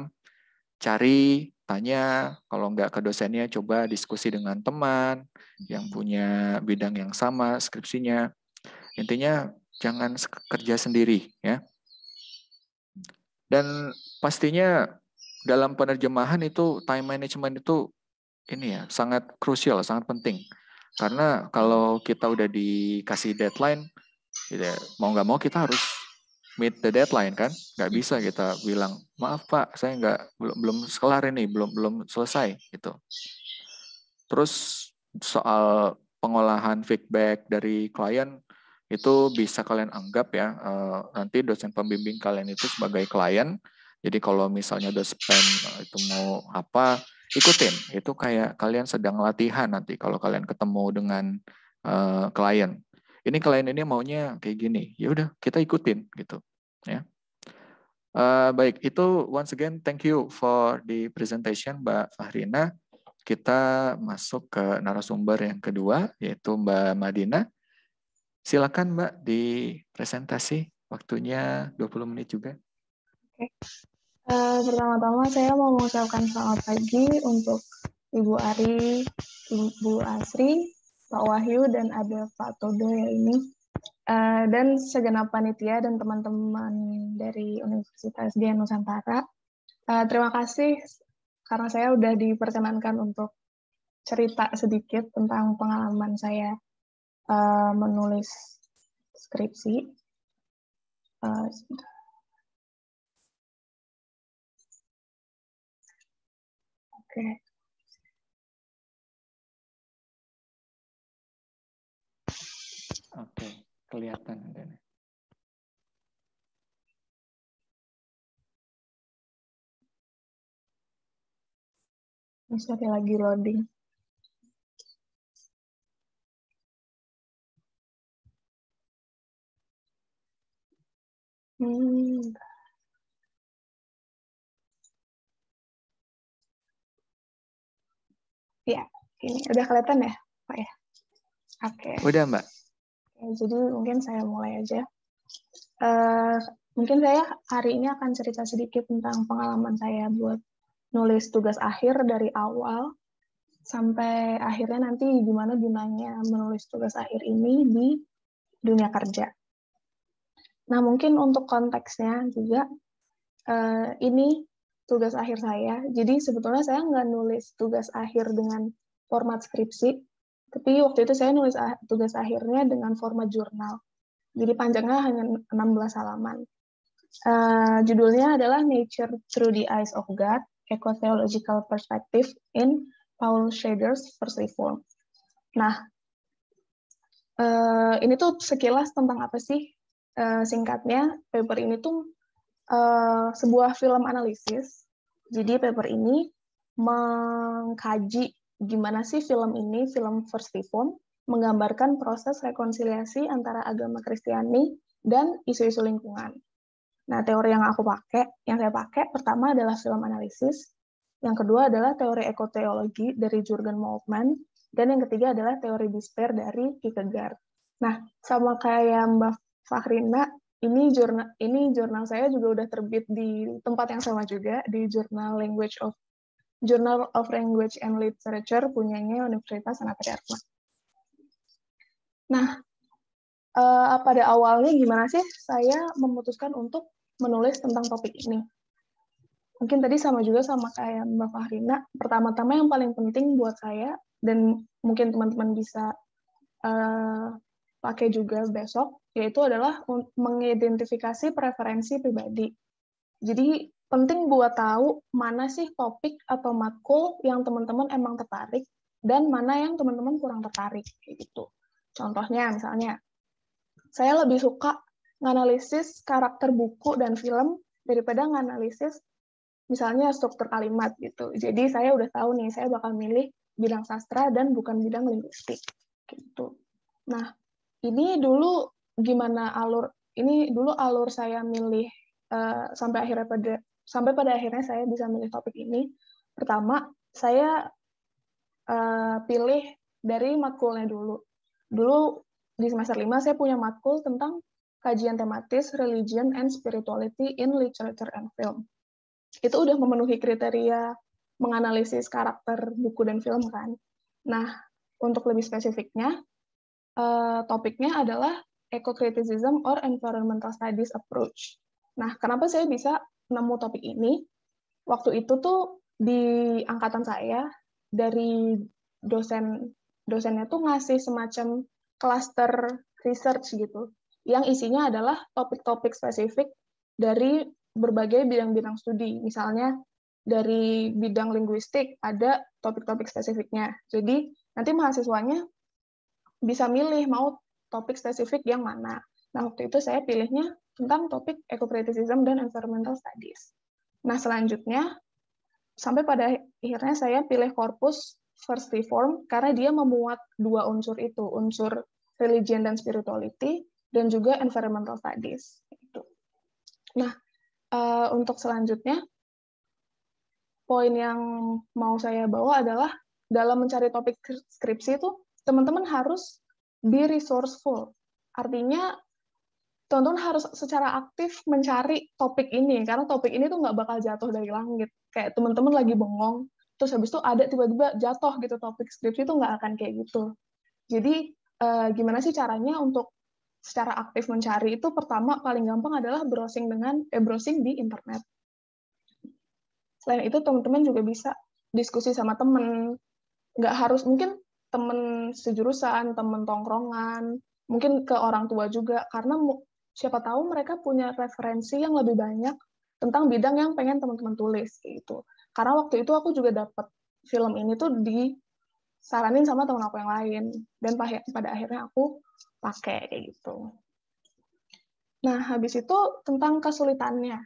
cari tanya kalau nggak ke dosennya coba diskusi dengan teman yang mhm. punya bidang yang sama skripsinya intinya jangan kerja sendiri ya dan pastinya dalam penerjemahan itu time management itu ini ya sangat krusial, sangat penting. Karena kalau kita udah dikasih deadline, gitu ya, mau nggak mau kita harus meet the deadline kan nggak bisa kita bilang maaf pak saya nggak belum belum kelar ini belum belum selesai gitu terus soal pengolahan feedback dari klien itu bisa kalian anggap ya eh, nanti dosen pembimbing kalian itu sebagai klien jadi kalau misalnya dosen eh, itu mau apa ikutin itu kayak kalian sedang latihan nanti kalau kalian ketemu dengan eh, klien ini klien ini maunya kayak gini ya udah kita ikutin gitu ya baik itu once again thank you for the presentation mbak Fahrina kita masuk ke narasumber yang kedua yaitu mbak Madina Silakan Mbak di presentasi, waktunya 20 menit juga. Oke. Uh, pertama-tama saya mau mengucapkan selamat pagi untuk Ibu Ari, Ibu Asri, Pak Wahyu, dan ada Pak Todo ya ini. Uh, dan segenap panitia dan teman-teman dari Universitas Dian Nusantara. Uh, terima kasih karena saya sudah diperkenankan untuk cerita sedikit tentang pengalaman saya uh, menulis skripsi. Uh, Oke. Okay. Oke, okay. kelihatan adanya. Ini sorry lagi loading. Hmm. Ya, ini udah kelihatan ya, Pak ya? Oke. Okay. Udah, Mbak. Ya, jadi mungkin saya mulai aja. Uh, mungkin saya hari ini akan cerita sedikit tentang pengalaman saya buat nulis tugas akhir dari awal sampai akhirnya nanti gimana gunanya menulis tugas akhir ini di dunia kerja. Nah, mungkin untuk konteksnya juga, uh, ini tugas akhir saya. Jadi sebetulnya saya nggak nulis tugas akhir dengan format skripsi, tapi waktu itu saya nulis ah, tugas akhirnya dengan format jurnal. Jadi panjangnya hanya 16 halaman. Uh, judulnya adalah Nature Through the Eyes of God, ecotheological Perspective in Paul Schrader's Reform. Nah, uh, ini tuh sekilas tentang apa sih Eh, singkatnya paper ini tuh uh, sebuah film analisis. Jadi paper ini mengkaji gimana sih film ini, film first Reform, menggambarkan proses rekonsiliasi antara agama Kristiani dan isu-isu lingkungan. Nah, teori yang aku pakai, yang saya pakai pertama adalah film analisis, yang kedua adalah teori ekoteologi dari Jurgen Moltmann, dan yang ketiga adalah teori despair dari Kierkegaard. Nah, sama kayak Mbak Fahrina, ini jurnal ini jurnal saya juga udah terbit di tempat yang sama juga di jurnal Language of Journal of Language and Literature punyanya Universitas Sanatari Arma. Nah, uh, pada awalnya gimana sih saya memutuskan untuk menulis tentang topik ini? Mungkin tadi sama juga sama kayak Mbak Fahrina, pertama-tama yang paling penting buat saya dan mungkin teman-teman bisa uh, pakai juga besok, yaitu adalah mengidentifikasi preferensi pribadi. Jadi penting buat tahu mana sih topik atau matkul yang teman-teman emang tertarik dan mana yang teman-teman kurang tertarik gitu. Contohnya misalnya saya lebih suka menganalisis karakter buku dan film daripada menganalisis misalnya struktur kalimat gitu. Jadi saya udah tahu nih saya bakal milih bidang sastra dan bukan bidang linguistik gitu. Nah, ini dulu gimana alur ini dulu alur saya milih uh, sampai akhirnya pada sampai pada akhirnya saya bisa milih topik ini. Pertama, saya uh, pilih dari matkulnya dulu. Dulu di semester lima saya punya matkul tentang kajian tematis religion and spirituality in literature and film. Itu udah memenuhi kriteria menganalisis karakter buku dan film kan. Nah, untuk lebih spesifiknya, Eh, topiknya adalah Eco-Criticism or Environmental Studies Approach. Nah, kenapa saya bisa nemu topik ini? Waktu itu tuh di angkatan saya dari dosen dosennya tuh ngasih semacam cluster research gitu yang isinya adalah topik-topik spesifik dari berbagai bidang-bidang studi. Misalnya dari bidang linguistik ada topik-topik spesifiknya. Jadi nanti mahasiswanya bisa milih mau topik spesifik yang mana. Nah, waktu itu saya pilihnya tentang topik ecocriticism dan environmental studies. Nah, selanjutnya, sampai pada akhirnya saya pilih korpus first reform karena dia memuat dua unsur itu, unsur religion dan spirituality, dan juga environmental studies. Gitu. Nah, eh, untuk selanjutnya, poin yang mau saya bawa adalah dalam mencari topik skripsi itu teman-teman harus be resourceful. Artinya teman-teman harus secara aktif mencari topik ini karena topik ini tuh nggak bakal jatuh dari langit. Kayak teman-teman lagi bengong, terus habis itu ada tiba-tiba jatuh gitu topik skripsi itu nggak akan kayak gitu. Jadi eh, gimana sih caranya untuk secara aktif mencari itu pertama paling gampang adalah browsing dengan eh, browsing di internet. Selain itu teman-teman juga bisa diskusi sama teman. Nggak harus mungkin temen sejurusan, temen tongkrongan, mungkin ke orang tua juga karena siapa tahu mereka punya referensi yang lebih banyak tentang bidang yang pengen teman-teman tulis gitu. Karena waktu itu aku juga dapat film ini tuh di saranin sama teman aku yang lain dan pada akhirnya aku pakai kayak gitu. Nah, habis itu tentang kesulitannya.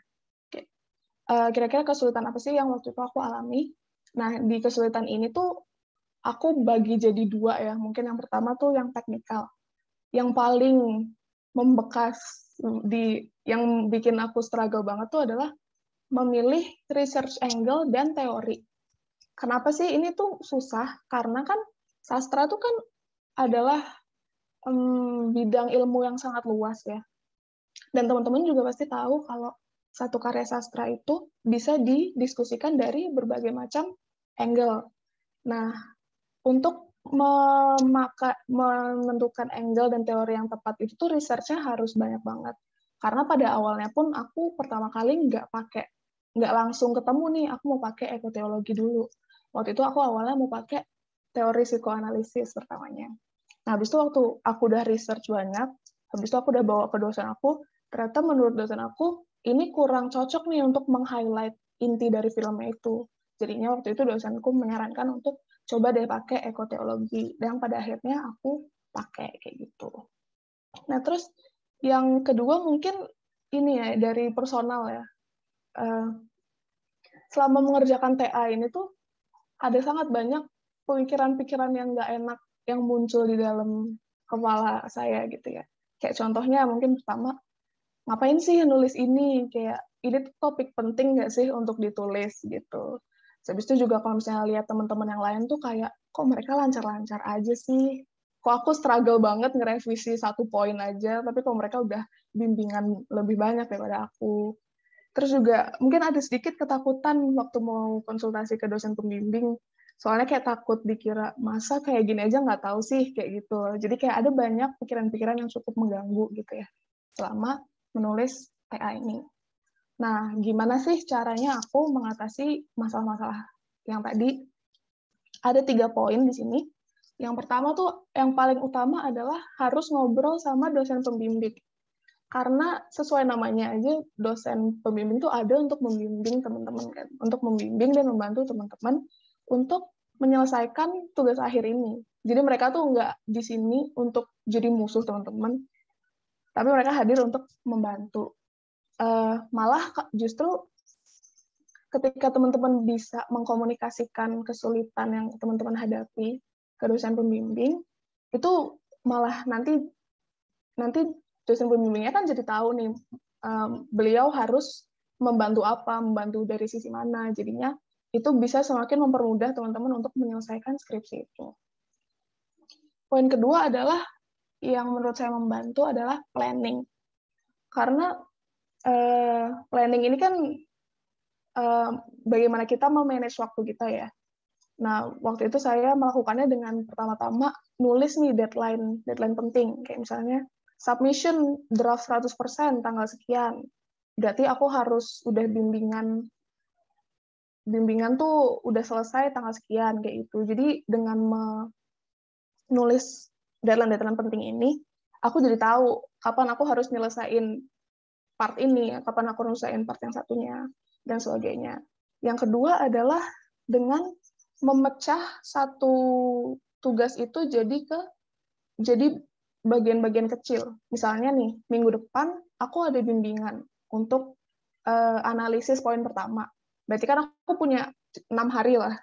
Eh, kira-kira kesulitan apa sih yang waktu itu aku alami? Nah, di kesulitan ini tuh aku bagi jadi dua ya. Mungkin yang pertama tuh yang teknikal, yang paling membekas mm, di yang bikin aku struggle banget tuh adalah memilih research angle dan teori. Kenapa sih ini tuh susah? Karena kan sastra tuh kan adalah um, bidang ilmu yang sangat luas ya. Dan teman-teman juga pasti tahu kalau satu karya sastra itu bisa didiskusikan dari berbagai macam angle. Nah, untuk memaka, menentukan angle dan teori yang tepat itu tuh researchnya harus banyak banget. Karena pada awalnya pun aku pertama kali nggak pakai, nggak langsung ketemu nih, aku mau pakai ekoteologi dulu. Waktu itu aku awalnya mau pakai teori psikoanalisis pertamanya. Nah, habis itu waktu aku udah research banyak, habis itu aku udah bawa ke dosen aku, ternyata menurut dosen aku, ini kurang cocok nih untuk meng-highlight inti dari filmnya itu. Jadinya waktu itu dosenku menyarankan untuk coba deh pakai ekoteologi dan pada akhirnya aku pakai kayak gitu nah terus yang kedua mungkin ini ya dari personal ya eh, selama mengerjakan TA ini tuh ada sangat banyak pemikiran-pikiran yang nggak enak yang muncul di dalam kepala saya gitu ya kayak contohnya mungkin pertama ngapain sih nulis ini kayak ini tuh topik penting nggak sih untuk ditulis gitu Habis itu juga kalau misalnya lihat teman-teman yang lain tuh kayak kok mereka lancar-lancar aja sih. Kok aku struggle banget ngerevisi satu poin aja, tapi kok mereka udah bimbingan lebih banyak daripada aku. Terus juga mungkin ada sedikit ketakutan waktu mau konsultasi ke dosen pembimbing. Soalnya kayak takut dikira masa kayak gini aja nggak tahu sih kayak gitu. Jadi kayak ada banyak pikiran-pikiran yang cukup mengganggu gitu ya selama menulis TA ini. Nah, gimana sih caranya aku mengatasi masalah-masalah yang tadi? Ada tiga poin di sini. Yang pertama tuh, yang paling utama adalah harus ngobrol sama dosen pembimbing. Karena sesuai namanya aja, dosen pembimbing tuh ada untuk membimbing teman-teman, kan? Untuk membimbing dan membantu teman-teman untuk menyelesaikan tugas akhir ini. Jadi mereka tuh nggak di sini untuk jadi musuh teman-teman, tapi mereka hadir untuk membantu uh, malah justru ketika teman-teman bisa mengkomunikasikan kesulitan yang teman-teman hadapi ke dosen pembimbing itu malah nanti nanti dosen pembimbingnya kan jadi tahu nih um, beliau harus membantu apa membantu dari sisi mana jadinya itu bisa semakin mempermudah teman-teman untuk menyelesaikan skripsi itu poin kedua adalah yang menurut saya membantu adalah planning karena planning eh, ini kan uh, bagaimana kita memanage waktu kita ya. Nah, waktu itu saya melakukannya dengan pertama-tama nulis nih deadline, deadline penting. Kayak misalnya submission draft 100% tanggal sekian. Berarti aku harus udah bimbingan bimbingan tuh udah selesai tanggal sekian kayak gitu. Jadi dengan menulis deadline-deadline penting ini, aku jadi tahu kapan aku harus nyelesain part ini, kapan aku nusain part yang satunya, dan sebagainya. Yang kedua adalah dengan memecah satu tugas itu jadi ke jadi bagian-bagian kecil. Misalnya nih, minggu depan aku ada bimbingan untuk uh, analisis poin pertama. Berarti kan aku punya enam hari lah.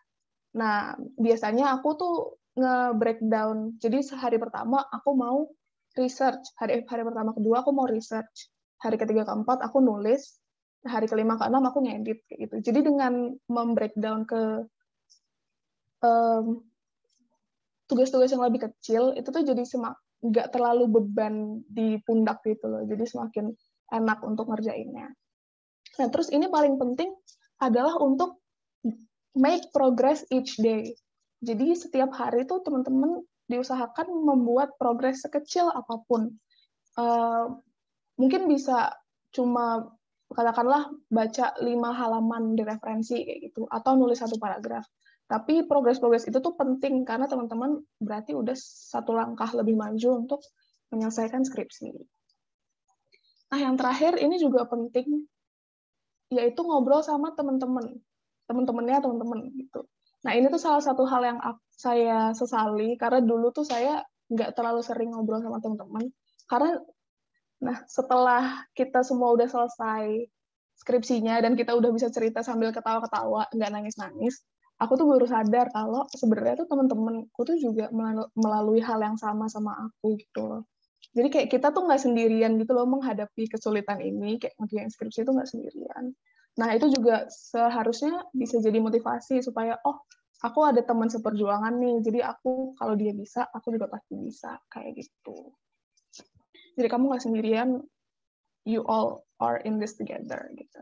Nah, biasanya aku tuh nge-breakdown. Jadi sehari pertama aku mau research, hari hari pertama kedua aku mau research hari ketiga keempat aku nulis hari kelima keenam aku ngedit kayak gitu jadi dengan membreakdown ke tugas tugas-tugas yang lebih kecil itu tuh jadi semak nggak terlalu beban di pundak gitu loh jadi semakin enak untuk ngerjainnya nah terus ini paling penting adalah untuk make progress each day jadi setiap hari tuh teman-teman diusahakan membuat progres sekecil apapun uh, mungkin bisa cuma katakanlah baca lima halaman di referensi kayak gitu atau nulis satu paragraf tapi progres-progres itu tuh penting karena teman-teman berarti udah satu langkah lebih maju untuk menyelesaikan skripsi. Nah, yang terakhir ini juga penting yaitu ngobrol sama teman-teman, teman-temannya teman-teman gitu. Nah, ini tuh salah satu hal yang saya sesali karena dulu tuh saya nggak terlalu sering ngobrol sama teman-teman karena Nah, setelah kita semua udah selesai skripsinya dan kita udah bisa cerita sambil ketawa-ketawa, nggak nangis-nangis, aku tuh baru sadar kalau sebenarnya tuh temen-temenku tuh juga melalui hal yang sama sama aku gitu loh. Jadi kayak kita tuh nggak sendirian gitu loh menghadapi kesulitan ini, kayak ngerjain skripsi itu nggak sendirian. Nah itu juga seharusnya bisa jadi motivasi supaya oh aku ada teman seperjuangan nih, jadi aku kalau dia bisa, aku juga pasti bisa kayak gitu jadi kamu nggak sendirian you all are in this together gitu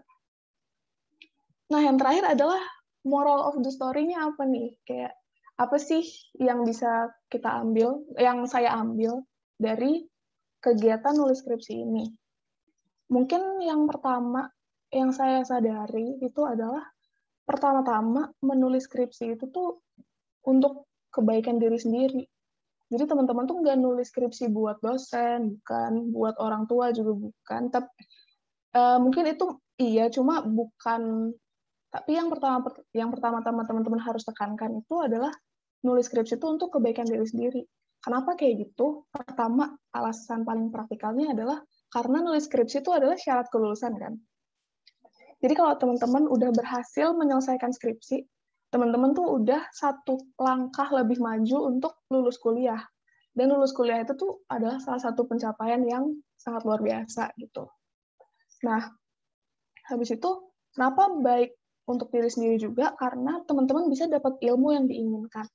nah yang terakhir adalah moral of the story-nya apa nih kayak apa sih yang bisa kita ambil yang saya ambil dari kegiatan nulis skripsi ini mungkin yang pertama yang saya sadari itu adalah pertama-tama menulis skripsi itu tuh untuk kebaikan diri sendiri jadi teman-teman tuh nggak nulis skripsi buat dosen, bukan buat orang tua juga bukan. Tapi uh, eh, mungkin itu iya, cuma bukan. Tapi yang pertama yang pertama-tama teman-teman harus tekankan itu adalah nulis skripsi itu untuk kebaikan diri sendiri. Kenapa kayak gitu? Pertama, alasan paling praktikalnya adalah karena nulis skripsi itu adalah syarat kelulusan kan. Jadi kalau teman-teman udah berhasil menyelesaikan skripsi, teman-teman tuh udah satu langkah lebih maju untuk lulus kuliah. Dan lulus kuliah itu tuh adalah salah satu pencapaian yang sangat luar biasa gitu. Nah, habis itu kenapa baik untuk diri sendiri juga karena teman-teman bisa dapat ilmu yang diinginkan.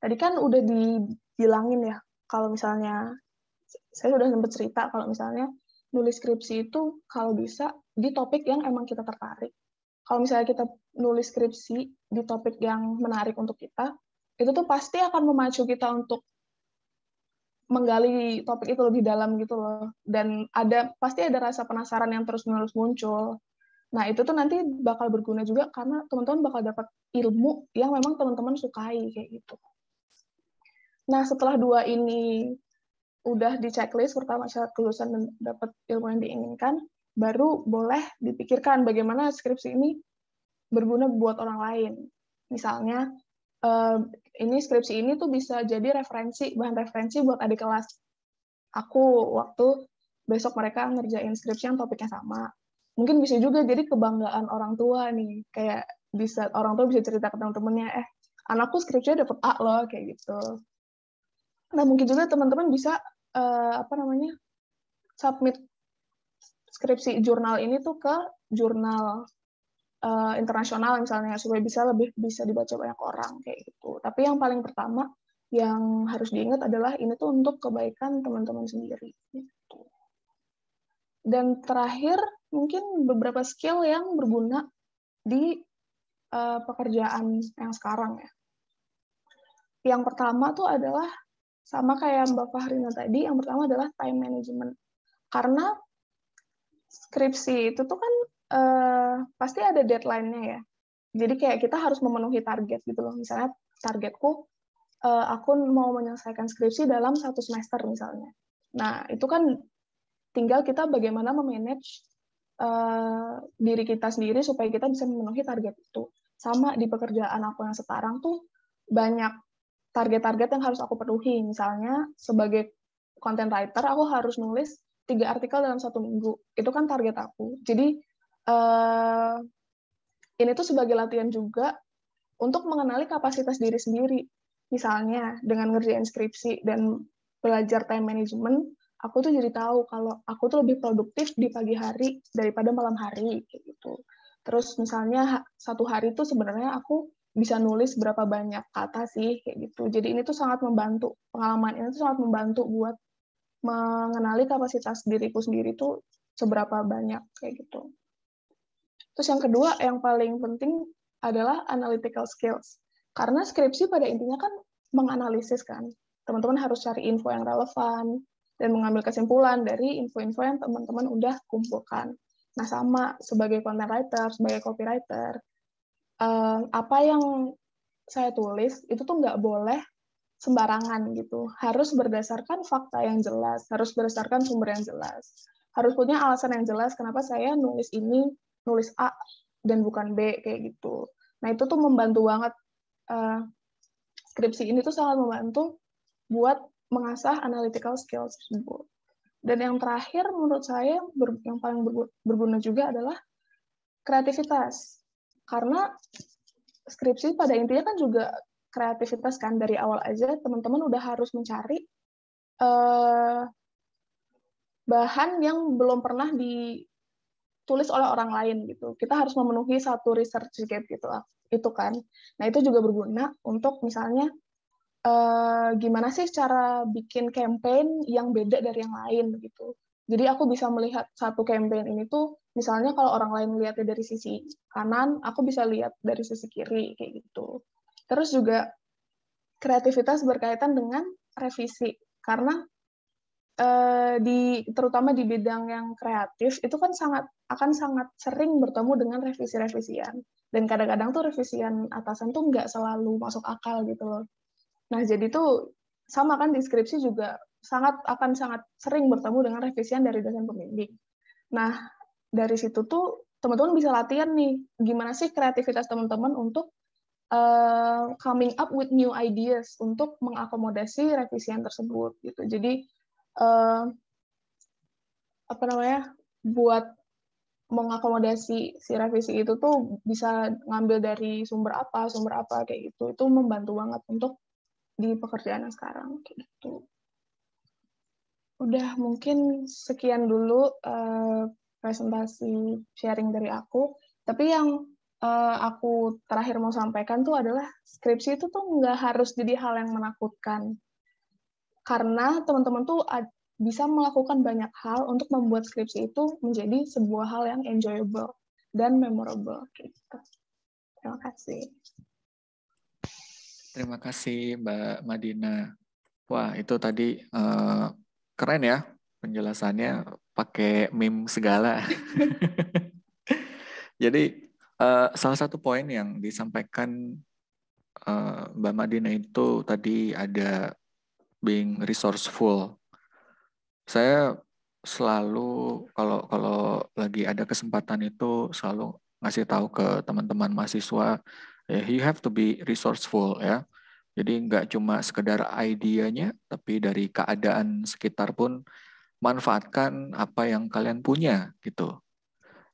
Tadi kan udah dibilangin ya kalau misalnya saya sudah sempat cerita kalau misalnya nulis skripsi itu kalau bisa di topik yang emang kita tertarik. Kalau misalnya kita nulis skripsi di topik yang menarik untuk kita, itu tuh pasti akan memacu kita untuk menggali topik itu lebih dalam gitu loh. Dan ada pasti ada rasa penasaran yang terus-menerus muncul. Nah, itu tuh nanti bakal berguna juga karena teman-teman bakal dapat ilmu yang memang teman-teman sukai kayak gitu. Nah, setelah dua ini udah di checklist pertama syarat kelulusan dan dapat ilmu yang diinginkan, baru boleh dipikirkan bagaimana skripsi ini berguna buat orang lain. Misalnya, eh, ini skripsi ini tuh bisa jadi referensi, bahan referensi buat adik kelas aku waktu besok mereka ngerjain skripsi yang topiknya sama. Mungkin bisa juga jadi kebanggaan orang tua nih, kayak bisa orang tua bisa cerita ke teman-temannya, eh anakku skripsinya dapat A loh kayak gitu. Nah mungkin juga teman-teman bisa uh, apa namanya submit skripsi jurnal ini tuh ke jurnal uh, internasional misalnya supaya bisa lebih bisa dibaca banyak orang kayak gitu. Tapi yang paling pertama yang harus diingat adalah ini tuh untuk kebaikan teman-teman sendiri. Gitu. Dan terakhir mungkin beberapa skill yang berguna di uh, pekerjaan yang sekarang ya. Yang pertama tuh adalah sama kayak Mbak Fahrina tadi, yang pertama adalah time management. Karena skripsi itu tuh kan Eh, pasti ada deadline-nya ya. Jadi kayak kita harus memenuhi target gitu loh. Misalnya targetku uh, aku mau menyelesaikan skripsi dalam satu semester misalnya. Nah itu kan tinggal kita bagaimana memanage uh, diri kita sendiri supaya kita bisa memenuhi target itu. Sama di pekerjaan aku yang sekarang tuh banyak target-target yang harus aku penuhi. Misalnya sebagai content writer aku harus nulis tiga artikel dalam satu minggu. Itu kan target aku. Jadi uh, ini tuh sebagai latihan juga untuk mengenali kapasitas diri sendiri. Misalnya dengan ngerjain skripsi dan belajar time management, aku tuh jadi tahu kalau aku tuh lebih produktif di pagi hari daripada malam hari kayak gitu. Terus misalnya satu hari tuh sebenarnya aku bisa nulis berapa banyak kata sih kayak gitu. Jadi ini tuh sangat membantu pengalaman ini tuh sangat membantu buat mengenali kapasitas diriku sendiri tuh seberapa banyak kayak gitu. Terus yang kedua yang paling penting adalah analytical skills. Karena skripsi pada intinya kan menganalisis kan. Teman-teman harus cari info yang relevan dan mengambil kesimpulan dari info-info yang teman-teman udah kumpulkan. Nah, sama sebagai content writer, sebagai copywriter, eh, apa yang saya tulis itu tuh nggak boleh sembarangan gitu. Harus berdasarkan fakta yang jelas, harus berdasarkan sumber yang jelas. Harus punya alasan yang jelas kenapa saya nulis ini nulis A dan bukan B kayak gitu. Nah itu tuh membantu banget uh, skripsi ini tuh sangat membantu buat mengasah analytical skills tersebut. Dan yang terakhir menurut saya yang paling berguna juga adalah kreativitas. Karena skripsi pada intinya kan juga kreativitas kan dari awal aja teman-teman udah harus mencari uh, bahan yang belum pernah di ditulis oleh orang lain gitu. Kita harus memenuhi satu research gap gitu, ah, itu kan. Nah itu juga berguna untuk misalnya eh, gimana sih cara bikin campaign yang beda dari yang lain gitu. Jadi aku bisa melihat satu campaign ini tuh, misalnya kalau orang lain lihatnya dari sisi kanan, aku bisa lihat dari sisi kiri kayak gitu. Terus juga kreativitas berkaitan dengan revisi karena Eh, di terutama di bidang yang kreatif itu kan sangat akan sangat sering bertemu dengan revisi-revisian dan kadang-kadang tuh revisian atasan tuh nggak selalu masuk akal gitu loh. Nah jadi tuh sama kan deskripsi juga sangat akan sangat sering bertemu dengan revisian dari dosen pembimbing. Nah dari situ tuh teman-teman bisa latihan nih gimana sih kreativitas teman-teman untuk uh, coming up with new ideas untuk mengakomodasi revisian tersebut gitu. Jadi uh, apa namanya buat mengakomodasi si revisi itu tuh bisa ngambil dari sumber apa sumber apa kayak gitu itu membantu banget untuk di pekerjaan yang sekarang kayak gitu udah mungkin sekian dulu uh, presentasi sharing dari aku tapi yang uh, aku terakhir mau sampaikan tuh adalah skripsi itu tuh nggak harus jadi hal yang menakutkan karena teman-teman tuh bisa melakukan banyak hal untuk membuat skripsi itu menjadi sebuah hal yang enjoyable dan memorable. Gitu. Terima kasih. Terima kasih Mbak Madina. Wah itu tadi uh, keren ya penjelasannya pakai meme segala. Jadi uh, salah satu poin yang disampaikan uh, Mbak Madina itu tadi ada being resourceful. Saya selalu kalau kalau lagi ada kesempatan itu selalu ngasih tahu ke teman-teman mahasiswa yeah, you have to be resourceful ya. Jadi nggak cuma sekedar idenya, tapi dari keadaan sekitar pun manfaatkan apa yang kalian punya gitu.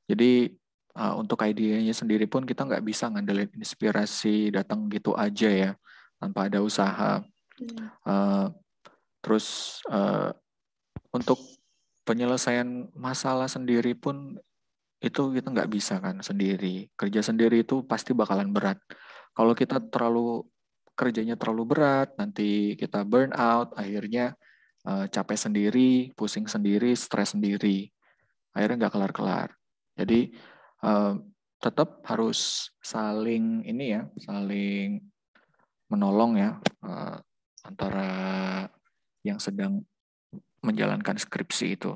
Jadi uh, untuk idenya sendiri pun kita nggak bisa ngandelin inspirasi datang gitu aja ya tanpa ada usaha. Uh, terus uh, untuk penyelesaian masalah sendiri pun itu kita nggak bisa kan sendiri kerja sendiri itu pasti bakalan berat. Kalau kita terlalu kerjanya terlalu berat, nanti kita burn out, akhirnya uh, capek sendiri, pusing sendiri, stres sendiri, akhirnya nggak kelar-kelar. Jadi uh, tetap harus saling ini ya, saling menolong ya, uh, antara yang sedang menjalankan skripsi itu.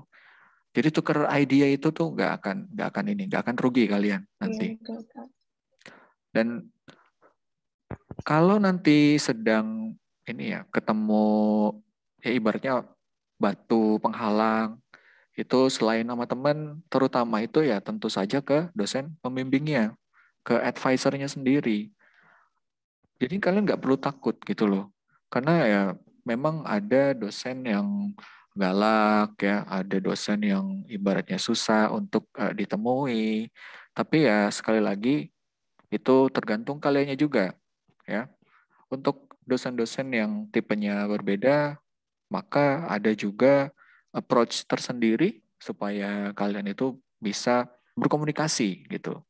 Jadi tuker idea itu tuh nggak akan nggak akan ini nggak akan rugi kalian nanti. Iya, Dan kalau nanti sedang ini ya ketemu ya ibaratnya batu penghalang itu selain nama teman terutama itu ya tentu saja ke dosen pembimbingnya ke advisernya sendiri. Jadi kalian nggak perlu takut gitu loh. Karena ya memang ada dosen yang galak ya, ada dosen yang ibaratnya susah untuk uh, ditemui. Tapi ya sekali lagi itu tergantung kaliannya juga ya. Untuk dosen-dosen yang tipenya berbeda, maka ada juga approach tersendiri supaya kalian itu bisa berkomunikasi gitu.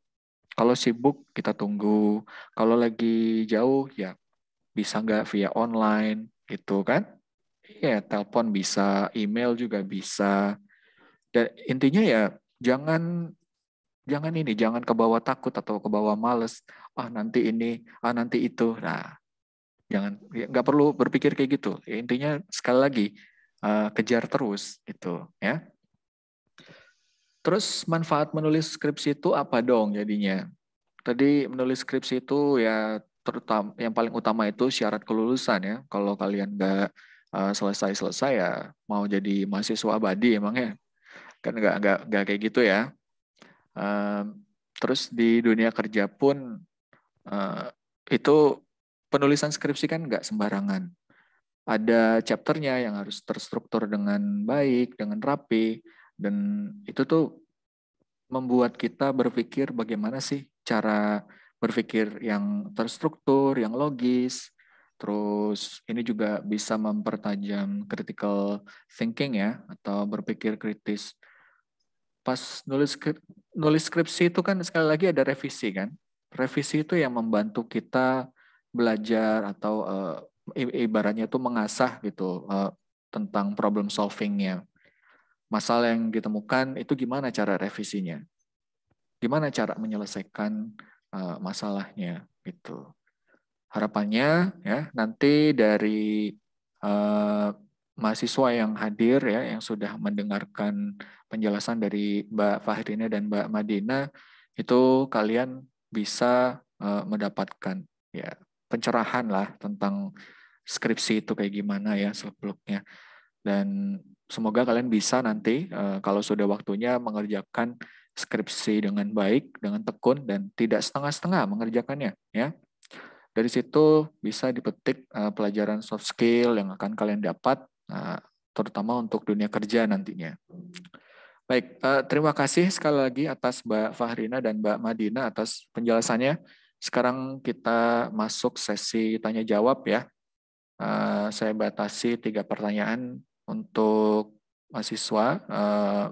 Kalau sibuk kita tunggu, kalau lagi jauh ya bisa nggak via online gitu kan? Iya, telepon bisa, email juga bisa. Dan intinya ya jangan jangan ini, jangan ke bawah takut atau ke bawah males. Ah nanti ini, ah nanti itu. Nah, jangan ya, nggak perlu berpikir kayak gitu. Ya, intinya sekali lagi uh, kejar terus itu ya. Terus manfaat menulis skripsi itu apa dong jadinya? Tadi menulis skripsi itu ya terutama yang paling utama itu syarat kelulusan ya. Kalau kalian nggak eh, selesai-selesai ya mau jadi mahasiswa abadi emangnya kan nggak nggak nggak kayak gitu ya. terus di dunia kerja pun eh, itu penulisan skripsi kan nggak sembarangan. Ada chapternya yang harus terstruktur dengan baik, dengan rapi, dan itu tuh membuat kita berpikir bagaimana sih cara berpikir yang terstruktur, yang logis. Terus ini juga bisa mempertajam critical thinking ya atau berpikir kritis. Pas nulis nulis skripsi itu kan sekali lagi ada revisi kan. Revisi itu yang membantu kita belajar atau uh, ibaratnya itu mengasah gitu uh, tentang problem solvingnya. Masalah yang ditemukan itu gimana cara revisinya? Gimana cara menyelesaikan Eh, masalahnya itu Harapannya ya nanti dari uh, mahasiswa yang hadir ya yang sudah mendengarkan penjelasan dari Mbak Fahrina dan Mbak Madina itu kalian bisa uh, mendapatkan ya pencerahan lah tentang skripsi itu kayak gimana ya sebelumnya dan semoga kalian bisa nanti uh, kalau sudah waktunya mengerjakan skripsi dengan baik, dengan tekun dan tidak setengah-setengah mengerjakannya, ya. Dari situ bisa dipetik uh, pelajaran soft skill yang akan kalian dapat uh, terutama untuk dunia kerja nantinya. Baik, uh, terima kasih sekali lagi atas Mbak Fahrina dan Mbak Madina atas penjelasannya. Sekarang kita masuk sesi tanya jawab ya. Uh, saya batasi tiga pertanyaan untuk mahasiswa. Uh,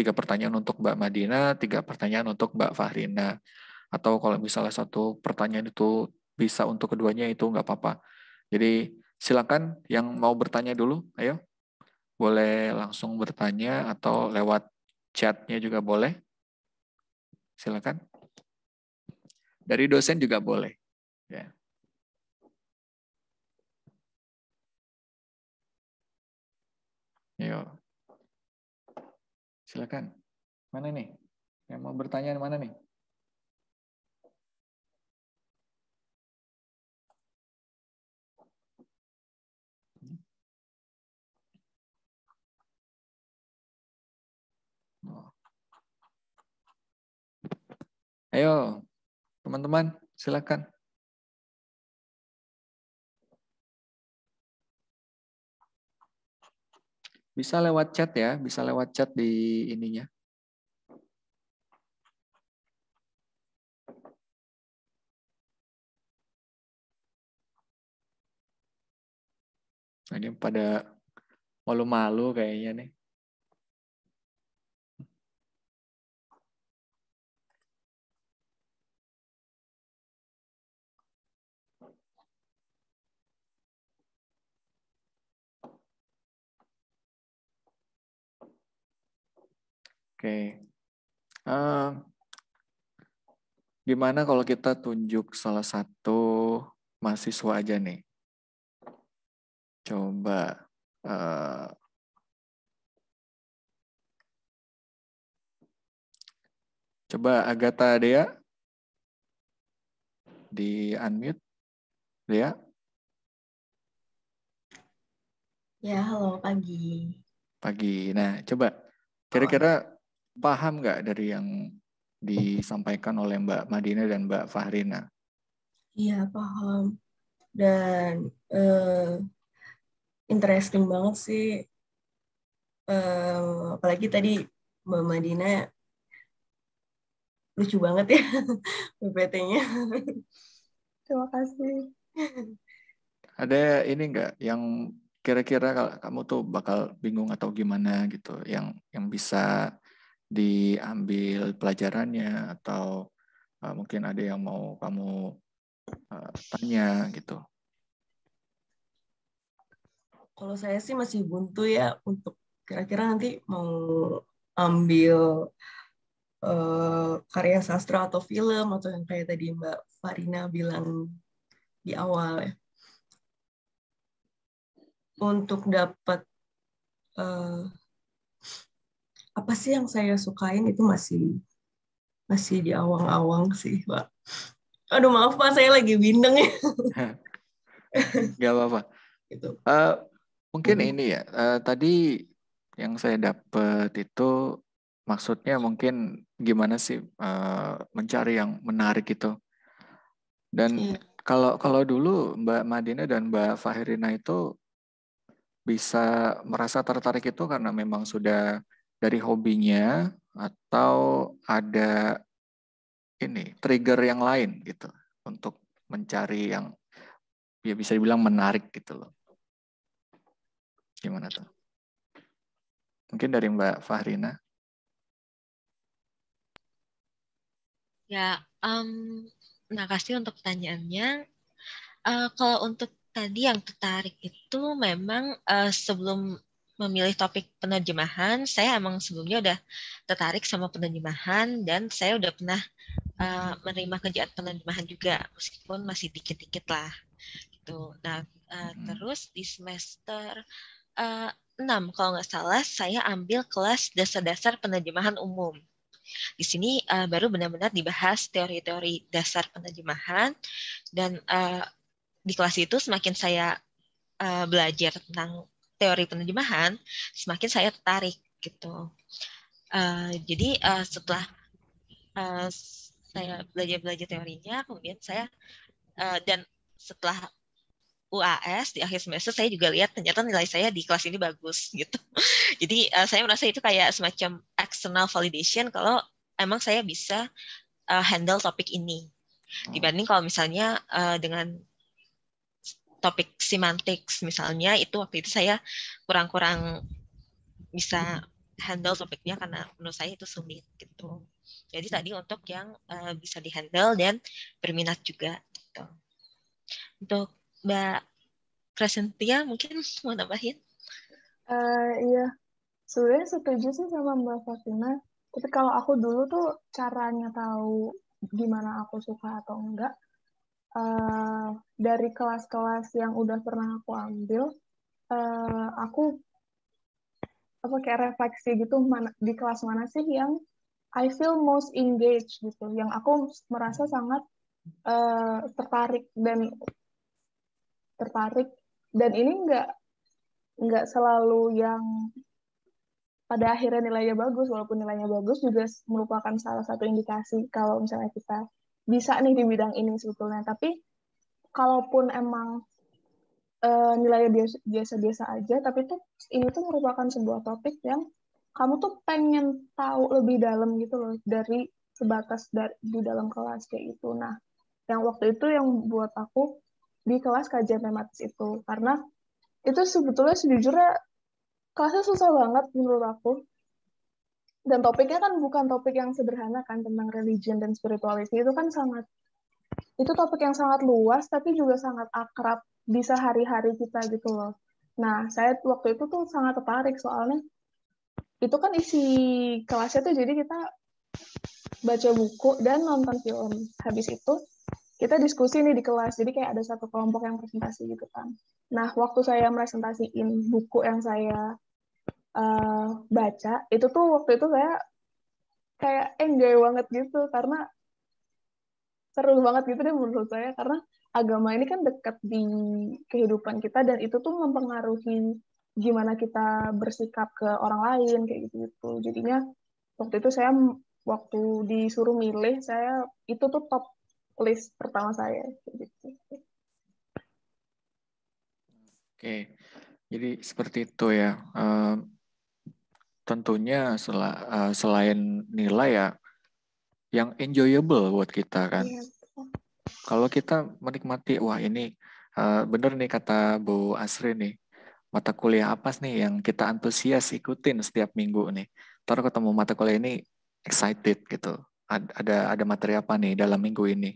tiga pertanyaan untuk Mbak Madina, tiga pertanyaan untuk Mbak Fahrina. Atau kalau misalnya satu pertanyaan itu bisa untuk keduanya itu nggak apa-apa. Jadi silakan yang mau bertanya dulu, ayo. Boleh langsung bertanya atau lewat chatnya juga boleh. Silakan. Dari dosen juga boleh. Ya. Yeah. Silakan. Mana nih? Yang mau bertanya mana nih? Hmm. Oh. Ayo, teman-teman, silakan. Bisa lewat chat ya, bisa lewat chat di ininya. Nah, ini pada malu-malu kayaknya nih. Oke. Uh, gimana kalau kita tunjuk salah satu mahasiswa aja nih? Coba. Uh, coba Agatha Dea di unmute. Dea. Ya, halo pagi. Pagi. Nah, coba kira-kira paham nggak dari yang disampaikan oleh Mbak Madina dan Mbak Fahrina? Iya paham dan uh, interesting banget sih uh, apalagi tadi Mbak Madina lucu banget ya PPT-nya. Terima kasih. Ada ini enggak yang kira-kira kamu tuh bakal bingung atau gimana gitu yang yang bisa diambil pelajarannya atau uh, mungkin ada yang mau kamu uh, tanya gitu. Kalau saya sih masih buntu ya untuk kira-kira nanti mau ambil uh, karya sastra atau film atau yang kayak tadi Mbak Farina bilang di awal ya. Untuk dapat uh, apa sih yang saya sukain itu masih masih di awang-awang sih pak aduh maaf pak saya lagi bindeng ya Gak apa-apa gitu uh, mungkin hmm. ini ya uh, tadi yang saya dapat itu maksudnya mungkin gimana sih uh, mencari yang menarik itu dan iya. kalau kalau dulu Mbak Madina dan Mbak Fahirina itu bisa merasa tertarik itu karena memang sudah dari hobinya atau ada ini trigger yang lain gitu untuk mencari yang ya bisa dibilang menarik gitu loh. Gimana tuh? Mungkin dari Mbak Fahrina. Ya, um, makasih nah, untuk pertanyaannya. Uh, kalau untuk tadi yang tertarik itu memang uh, sebelum memilih topik penerjemahan, saya emang sebelumnya udah tertarik sama penerjemahan dan saya udah pernah uh, menerima kerjaan penerjemahan juga meskipun masih dikit-dikit lah gitu. Nah uh, terus di semester uh, eh, 6 kalau nggak salah saya ambil kelas dasar-dasar penerjemahan umum. Di sini uh, baru benar-benar dibahas teori-teori dasar penerjemahan dan uh, di kelas itu semakin saya uh, belajar tentang teori penerjemahan, semakin saya tertarik gitu. Uh, jadi uh, setelah uh, saya belajar-belajar teorinya, kemudian saya uh, dan setelah UAS di akhir semester saya juga lihat ternyata nilai saya di kelas ini bagus gitu. Jadi uh, saya merasa itu kayak semacam external validation kalau emang saya bisa uh, handle topik ini hmm. dibanding kalau misalnya uh, dengan topik semantik misalnya itu waktu itu saya kurang-kurang bisa handle topiknya karena menurut saya itu sulit gitu. Jadi tadi untuk yang uh, bisa dihandle dan berminat juga gitu. Untuk Mbak Kresentia mungkin mau nambahin? Uh, iya, sebenarnya setuju sih sama Mbak Fatina. Tapi kalau aku dulu tuh caranya tahu gimana aku suka atau enggak, uh, dari kelas-kelas yang udah pernah aku ambil, uh, aku apa kayak refleksi gitu mana, di kelas mana sih yang I feel most engaged gitu, yang aku merasa sangat uh, tertarik dan tertarik dan ini nggak nggak selalu yang pada akhirnya nilainya bagus, walaupun nilainya bagus juga merupakan salah satu indikasi kalau misalnya kita bisa nih di bidang ini sebetulnya tapi kalaupun emang uh, nilai biasa-biasa aja tapi tuh ini tuh merupakan sebuah topik yang kamu tuh pengen tahu lebih dalam gitu loh dari sebatas dari, di dalam kelas kayak itu nah yang waktu itu yang buat aku di kelas kajian tematis itu karena itu sebetulnya sejujurnya kelasnya susah banget menurut aku dan topiknya kan bukan topik yang sederhana kan tentang religion dan spirituality itu kan sangat itu topik yang sangat luas tapi juga sangat akrab di sehari-hari kita gitu loh. Nah, saya waktu itu tuh sangat tertarik soalnya itu kan isi kelasnya tuh jadi kita baca buku dan nonton film. Habis itu kita diskusi nih di kelas, jadi kayak ada satu kelompok yang presentasi gitu kan. Nah, waktu saya presentasiin buku yang saya uh, baca itu tuh waktu itu saya kayak enjoy banget gitu karena seru banget gitu deh menurut saya karena agama ini kan dekat di kehidupan kita dan itu tuh mempengaruhi gimana kita bersikap ke orang lain kayak gitu gitu jadinya waktu itu saya waktu disuruh milih saya itu tuh top list pertama saya kayak gitu. Oke, jadi seperti itu ya tentunya sel uh, eh, selain nilai ya yang enjoyable buat kita kan. Iya. Kalau kita menikmati wah ini uh, bener nih kata Bu Asri nih mata kuliah apa nih yang kita antusias ikutin setiap minggu nih. Taruh ketemu mata kuliah ini excited gitu. Ada ada materi apa nih dalam minggu ini?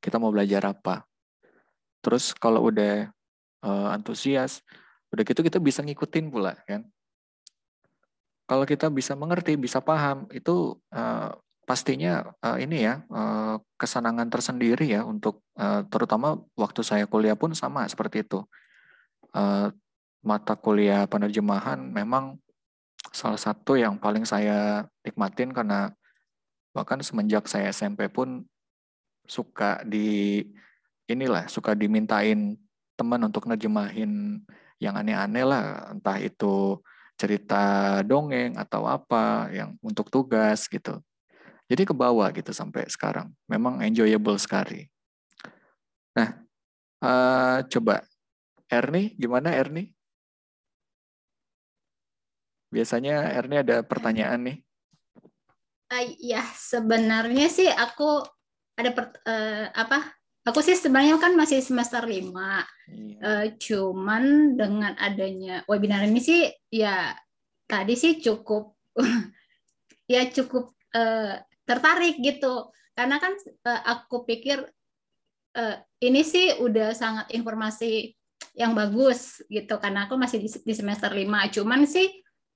Kita mau belajar apa? Terus kalau udah uh, antusias, udah gitu kita bisa ngikutin pula kan kalau kita bisa mengerti, bisa paham, itu uh, pastinya uh, ini ya uh, kesenangan tersendiri ya untuk uh, terutama waktu saya kuliah pun sama seperti itu. Uh, mata kuliah penerjemahan memang salah satu yang paling saya nikmatin karena bahkan semenjak saya SMP pun suka di inilah suka dimintain teman untuk nerjemahin yang aneh-aneh lah entah itu cerita dongeng atau apa yang untuk tugas gitu. Jadi ke bawah gitu sampai sekarang. Memang enjoyable sekali. Nah, uh, coba Erni, gimana Erni? Biasanya Erni ada pertanyaan nih. Uh, ya sebenarnya sih aku ada per, uh, apa Aku sih sebenarnya kan masih semester lima, iya. uh, cuman dengan adanya webinar ini sih ya tadi sih cukup ya cukup uh, tertarik gitu karena kan uh, aku pikir uh, ini sih udah sangat informasi yang bagus gitu karena aku masih di, di semester lima, cuman sih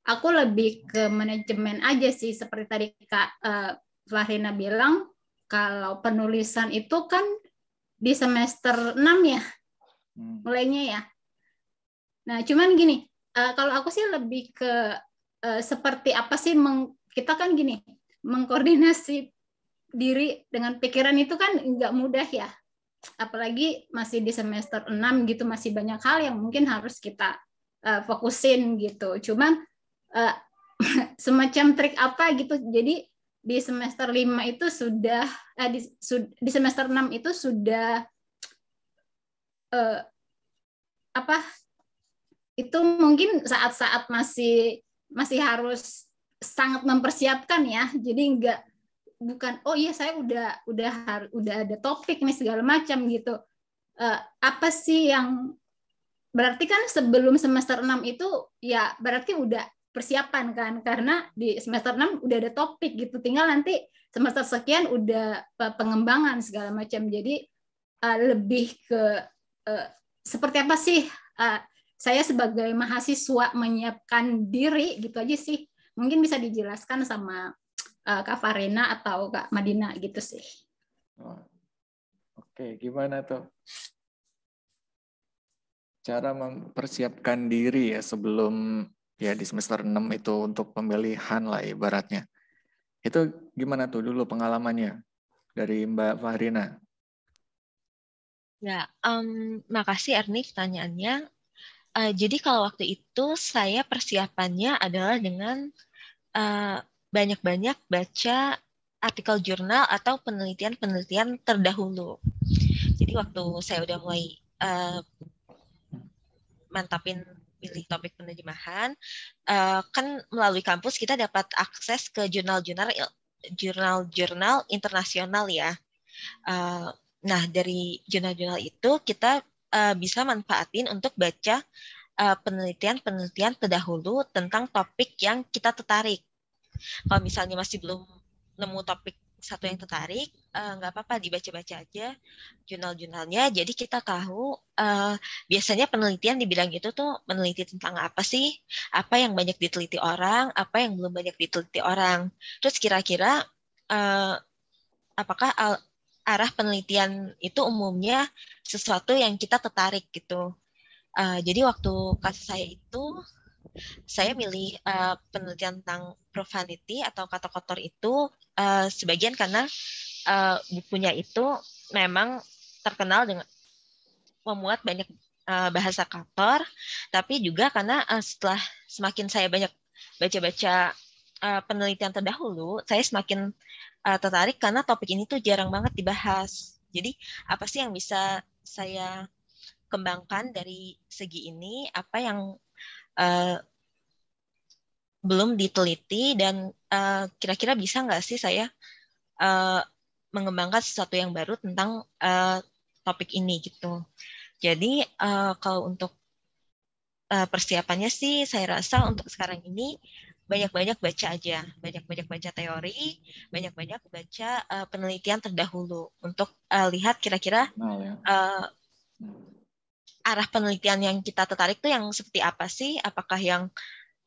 aku lebih ke manajemen aja sih seperti tadi Kak uh, Fahrina bilang kalau penulisan itu kan di semester 6 ya hmm. mulainya ya nah cuman gini uh, kalau aku sih lebih ke uh, seperti apa sih meng, kita kan gini mengkoordinasi diri dengan pikiran itu kan nggak mudah ya apalagi masih di semester 6 gitu masih banyak hal yang mungkin harus kita uh, fokusin gitu cuman uh, semacam trik apa gitu jadi di semester 5 itu sudah eh, di, su, di semester 6 itu sudah eh, apa itu mungkin saat-saat masih masih harus sangat mempersiapkan ya jadi enggak bukan oh iya saya udah udah udah ada topik nih segala macam gitu eh, apa sih yang berarti kan sebelum semester 6 itu ya berarti udah persiapan kan karena di semester 6 udah ada topik gitu tinggal nanti semester sekian udah eh, pengembangan segala macam jadi uh, lebih ke uh, seperti apa sih uh, saya sebagai mahasiswa menyiapkan diri gitu aja sih mungkin bisa dijelaskan sama uh, Kak Farina atau Kak Madina gitu sih oh, oke gimana tuh cara mempersiapkan diri ya sebelum ya di semester 6 itu untuk pemilihan lah ibaratnya. Itu gimana tuh dulu pengalamannya dari Mbak Fahrina? Ya, um, makasih Erni pertanyaannya. Uh, eh, jadi kalau waktu itu saya persiapannya adalah dengan banyak eh, banyak-banyak baca artikel jurnal atau penelitian-penelitian terdahulu. Jadi waktu saya udah mulai uh, mantapin pilih topik penerjemahan, uh, kan melalui kampus kita dapat akses ke jurnal-jurnal jurnal-jurnal internasional ya. Uh, nah dari jurnal-jurnal itu kita uh, bisa manfaatin untuk baca penelitian-penelitian uh, penelitian -penelitian terdahulu tentang topik yang kita tertarik. Kalau misalnya masih belum nemu topik satu yang tertarik, Eh, nggak uh, apa-apa dibaca-baca aja jurnal-jurnalnya. Jadi kita tahu uh, biasanya penelitian dibilang itu tuh meneliti tentang apa sih? Apa yang banyak diteliti orang? Apa yang belum banyak diteliti orang? Terus kira-kira uh, apakah arah penelitian itu umumnya sesuatu yang kita tertarik gitu? Uh, jadi waktu kasus saya itu saya milih uh, penelitian tentang profanity atau kata kotor itu uh, sebagian karena uh, bukunya itu memang terkenal dengan memuat banyak uh, bahasa kotor, tapi juga karena uh, setelah semakin saya banyak baca-baca uh, penelitian terdahulu, saya semakin uh, tertarik karena topik ini tuh jarang banget dibahas. Jadi apa sih yang bisa saya kembangkan dari segi ini? Apa yang Eh, belum diteliti dan eh, kira-kira uh, bisa nggak sih saya uh, mengembangkan sesuatu yang baru tentang uh, topik ini gitu. Jadi uh, kalau untuk uh, persiapannya sih saya rasa untuk sekarang ini banyak-banyak baca aja, banyak-banyak baca teori, banyak-banyak baca uh, penelitian terdahulu untuk uh, lihat kira-kira nah, ya arah penelitian yang kita tertarik tuh yang seperti apa sih? Apakah yang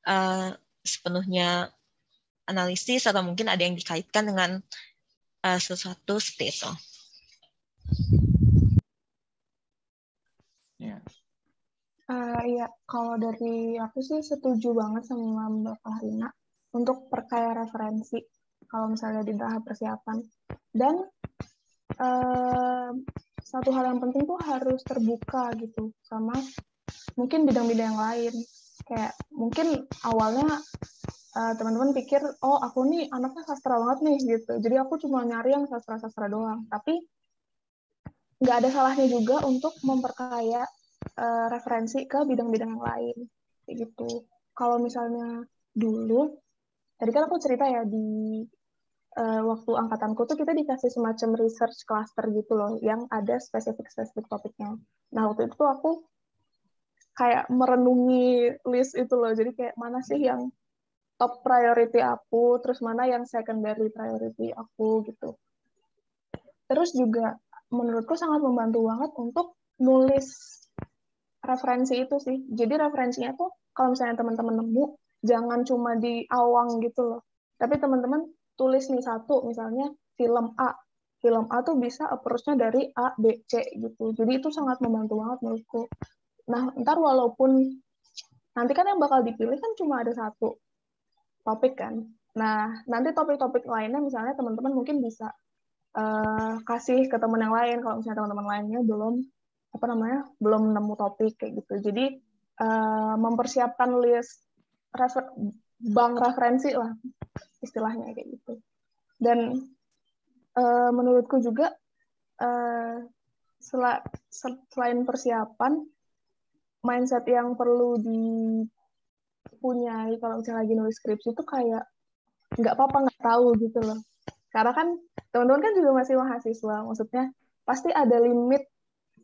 uh, sepenuhnya analisis atau mungkin ada yang dikaitkan dengan uh, sesuatu seperti itu? Uh, ya, kalau dari aku sih setuju banget sama Mbak Fahrina untuk perkaya referensi kalau misalnya di tahap persiapan. Dan uh, satu hal yang penting tuh harus terbuka gitu sama mungkin bidang-bidang yang lain kayak mungkin awalnya teman eh, teman-teman pikir oh aku nih anaknya sastra banget nih gitu jadi aku cuma nyari yang sastra-sastra doang tapi nggak ada salahnya juga untuk memperkaya uh, referensi ke bidang-bidang yang lain kayak gitu kalau misalnya dulu tadi kan aku cerita ya di uh, waktu angkatanku tuh kita dikasih semacam research cluster gitu loh yang ada spesifik spesifik topiknya nah waktu itu aku kayak merenungi list itu loh jadi kayak mana sih yang top priority aku terus mana yang secondary priority aku gitu terus juga menurutku sangat membantu banget untuk nulis referensi itu sih jadi referensinya tuh kalau misalnya teman-teman nemu jangan cuma di awang gitu loh tapi teman-teman tulis nih satu misalnya film A film A tuh bisa approach-nya dari A B C gitu jadi itu sangat membantu banget menurutku nah ntar walaupun nanti kan yang bakal dipilih kan cuma ada satu topik kan nah nanti topik-topik lainnya misalnya teman-teman mungkin bisa uh, kasih ke teman yang lain kalau misalnya teman-teman lainnya belum apa namanya belum nemu topik kayak gitu jadi uh, mempersiapkan list refer bank referensi lah istilahnya kayak gitu. Dan uh, menurutku juga uh, eh, sel selain persiapan, mindset yang perlu dipunyai kalau misalnya lagi nulis skripsi itu kayak nggak apa-apa nggak tahu gitu loh. Karena kan teman-teman kan juga masih mahasiswa, maksudnya pasti ada limit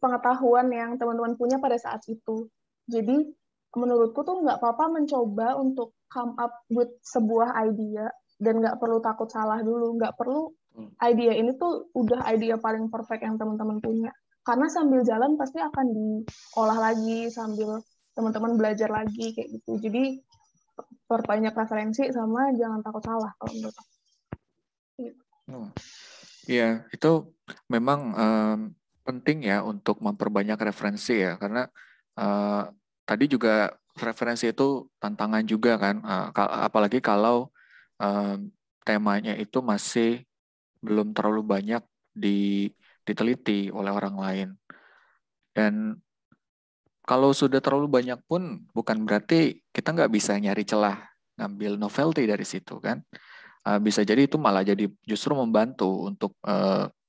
pengetahuan yang teman-teman punya pada saat itu. Jadi menurutku tuh nggak apa-apa mencoba untuk come up with sebuah idea dan nggak perlu takut salah dulu nggak perlu hmm. idea ini tuh udah idea paling perfect yang teman-teman punya karena sambil jalan pasti akan diolah lagi sambil teman-teman belajar lagi kayak gitu jadi perbanyak referensi sama jangan takut salah kalau menurut aku hmm. Iya, itu memang um, penting ya untuk memperbanyak referensi ya, karena uh, tadi juga referensi itu tantangan juga kan, eh, apalagi kalau eh, temanya itu masih belum terlalu banyak diteliti oleh orang lain. Dan kalau sudah terlalu banyak pun bukan berarti kita nggak bisa nyari celah ngambil novelty dari situ kan. Eh, bisa jadi itu malah jadi justru membantu untuk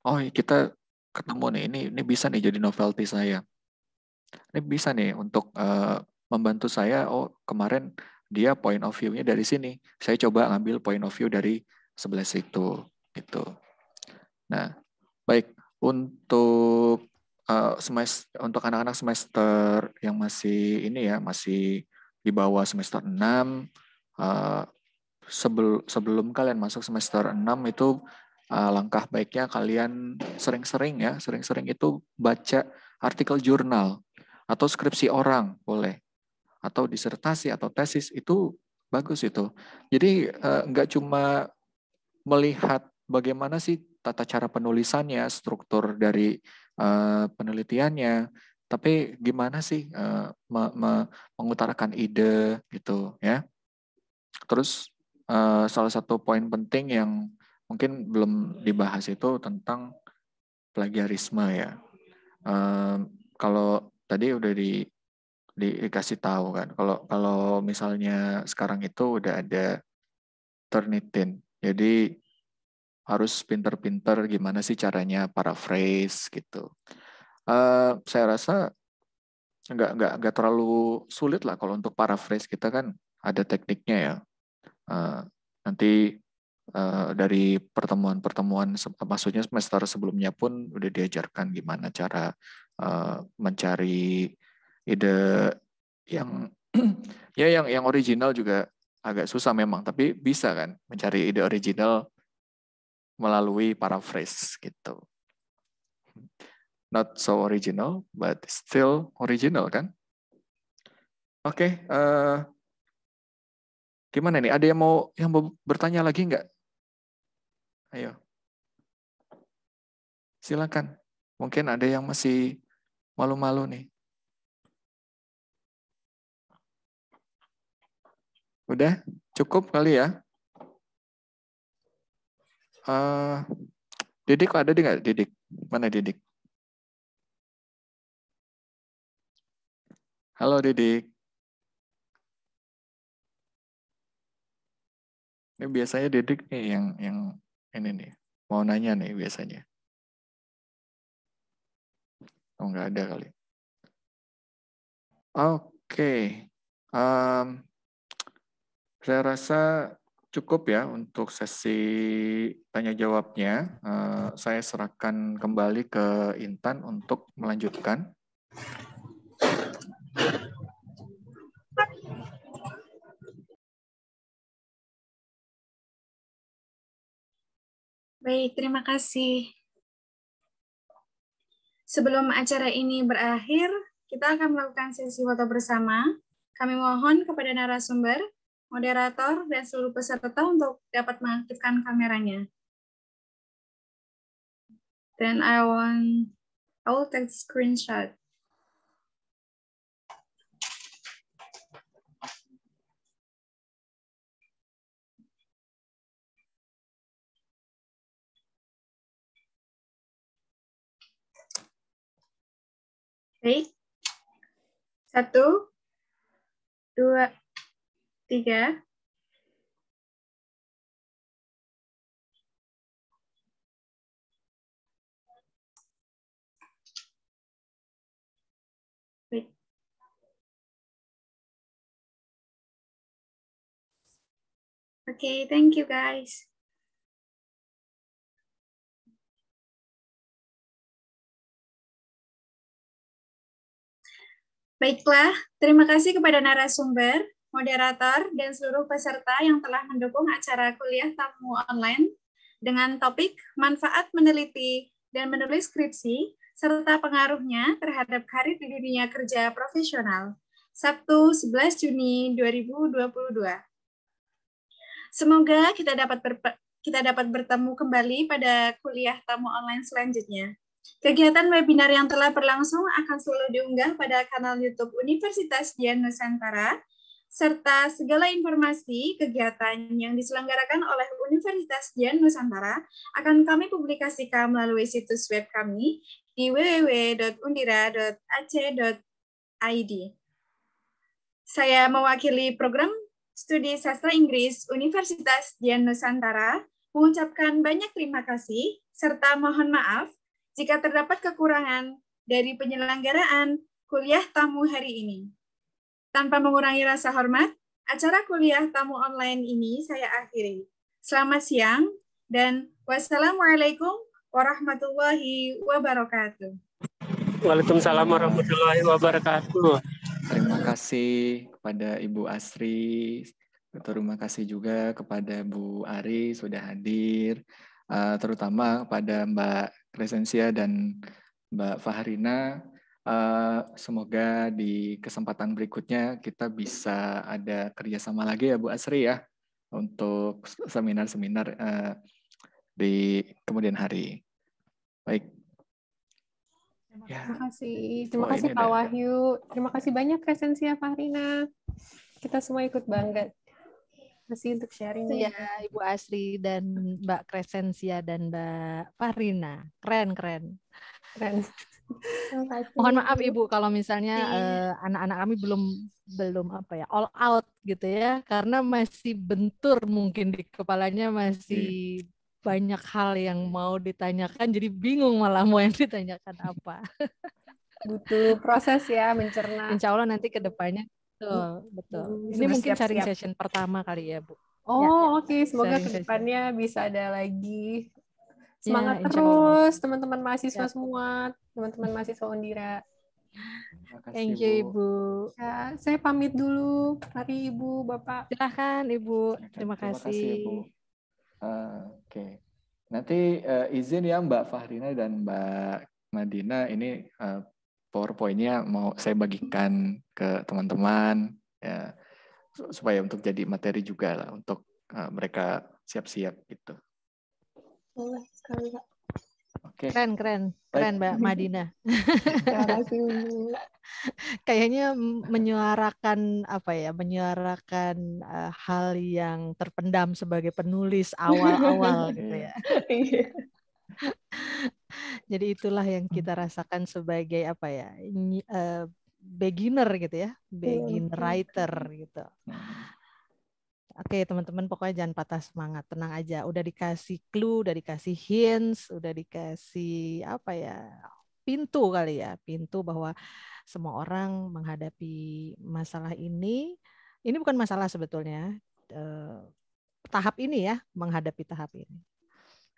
oh kita ketemu nih ini ini bisa nih jadi novelty saya ini bisa nih untuk uh, membantu saya oh kemarin dia point of view-nya dari sini saya coba ngambil point of view dari sebelah situ gitu nah baik untuk uh, eh, semester untuk anak-anak semester yang masih ini ya masih di bawah semester 6 uh, eh, sebelum sebelum kalian masuk semester 6 itu uh, langkah baiknya kalian sering-sering ya, sering-sering itu baca artikel jurnal atau skripsi orang boleh atau disertasi atau tesis itu bagus itu jadi eh, nggak cuma melihat bagaimana sih tata cara penulisannya struktur dari eh, penelitiannya tapi gimana sih eh, mengutarakan ide gitu ya terus salah satu poin penting yang mungkin belum dibahas itu tentang plagiarisme ya kalau tadi udah di, di dikasih tahu kan kalau kalau misalnya sekarang itu udah ada Turnitin jadi harus pinter-pinter gimana sih caranya paraphrase gitu uh, saya rasa nggak nggak nggak terlalu sulit lah kalau untuk paraphrase kita kan ada tekniknya ya uh, nanti Uh, dari pertemuan-pertemuan maksudnya semester sebelumnya pun udah diajarkan gimana cara Eh, mencari ide yang ya yang yang original juga agak susah memang, tapi bisa kan mencari ide original melalui paraphrase gitu. Not so original, but still original kan? Oke, okay, uh, eh, gimana nih? Ada yang mau yang mau bertanya lagi nggak? Ayo, silakan. Mungkin ada yang masih malu-malu nih. Udah cukup kali ya. Uh, Didik ada di nggak Didik? Mana Didik? Halo Didik. Ini biasanya Didik nih yang yang ini nih mau nanya nih biasanya. Oh, nggak ada kali. Oke. Okay. Um, saya rasa cukup ya untuk sesi tanya jawabnya. Uh, saya serahkan kembali ke Intan untuk melanjutkan. Baik, terima kasih. Sebelum acara ini berakhir, kita akan melakukan sesi foto bersama. Kami mohon kepada narasumber, moderator, dan seluruh peserta untuk dapat mengaktifkan kameranya. Then I want, I will take screenshot. Baik. Satu, dua, tiga. Baik. Okay, thank you guys. Baiklah, terima kasih kepada narasumber, moderator, dan seluruh peserta yang telah mendukung acara kuliah tamu online dengan topik manfaat meneliti dan menulis skripsi serta pengaruhnya terhadap karir di dunia kerja profesional. Sabtu 11 Juni 2022. Semoga kita dapat kita dapat bertemu kembali pada kuliah tamu online selanjutnya. Kegiatan webinar yang telah berlangsung akan selalu diunggah pada kanal YouTube Universitas Dian Nusantara, serta segala informasi kegiatan yang diselenggarakan oleh Universitas Dian Nusantara akan kami publikasikan melalui situs web kami di www.undira.ac.id. Saya mewakili program studi sastra Inggris Universitas Dian Nusantara mengucapkan banyak terima kasih serta mohon maaf jika terdapat kekurangan dari penyelenggaraan kuliah tamu hari ini. Tanpa mengurangi rasa hormat, acara kuliah tamu online ini saya akhiri. Selamat siang dan wassalamualaikum warahmatullahi wabarakatuh. Waalaikumsalam warahmatullahi wabarakatuh. Terima kasih kepada Ibu Asri. Terima kasih juga kepada Bu Ari sudah hadir, eh, terutama kepada Mbak Resensia dan Mbak Fahrina. Uh, semoga di kesempatan berikutnya kita bisa ada kerjasama lagi ya Bu Asri ya untuk seminar-seminar uh, di kemudian hari. Baik. Terima ya. kasih. Terima oh, kasih Pak Wahyu. Terima kasih banyak Resensia Fahrina. Kita semua ikut bangga kasih untuk sharing ya. ya Ibu Asri dan Mbak Kresensia dan Mbak Farina. Keren keren. Keren. Mohon maaf Ibu kalau misalnya iya. eh, anak-anak yeah. uh, kami belum belum apa ya all out gitu ya karena masih bentur mungkin di kepalanya masih iya. banyak hal yang mau ditanyakan jadi bingung malah mau yang ditanyakan apa. Butuh proses ya mencerna. Insya Allah nanti kedepannya Betul, hmm. Hmm, Ini mungkin siap, sharing siap. session pertama kali ya, Bu. Oh, ya, oke. Okay. Semoga ke kedepannya bisa ada lagi. Ya, Semangat ya, terus teman-teman mahasiswa ya. semua, teman-teman mahasiswa Undira. Kasih, Thank you, Ibu. Ya, saya pamit dulu. Mari, Ibu, Bapak. Silahkan, Ibu. Terima, Terima kasih. kasih Uh, Oke. Okay. Nanti uh, izin ya Mbak Fahrina dan Mbak Madina ini uh, PowerPoint-nya mau saya bagikan ke teman-teman ya supaya untuk jadi materi juga lah untuk uh, mereka siap-siap gitu. Oke. Keren, keren, keren Mbak Madina. Kayaknya menyuarakan apa ya, menyuarakan uh, hal yang terpendam sebagai penulis awal-awal gitu iya. ya. Iya. Jadi itulah yang kita hmm. rasakan sebagai apa ya? Eh, beginner gitu ya, iya, beginner writer gitu. Hmm. Oke teman-teman pokoknya jangan patah semangat, tenang aja. Udah dikasih clue, udah dikasih hints, udah dikasih apa ya pintu kali ya, pintu bahwa semua orang menghadapi masalah ini. Ini bukan masalah sebetulnya eh, tahap ini ya, menghadapi tahap ini.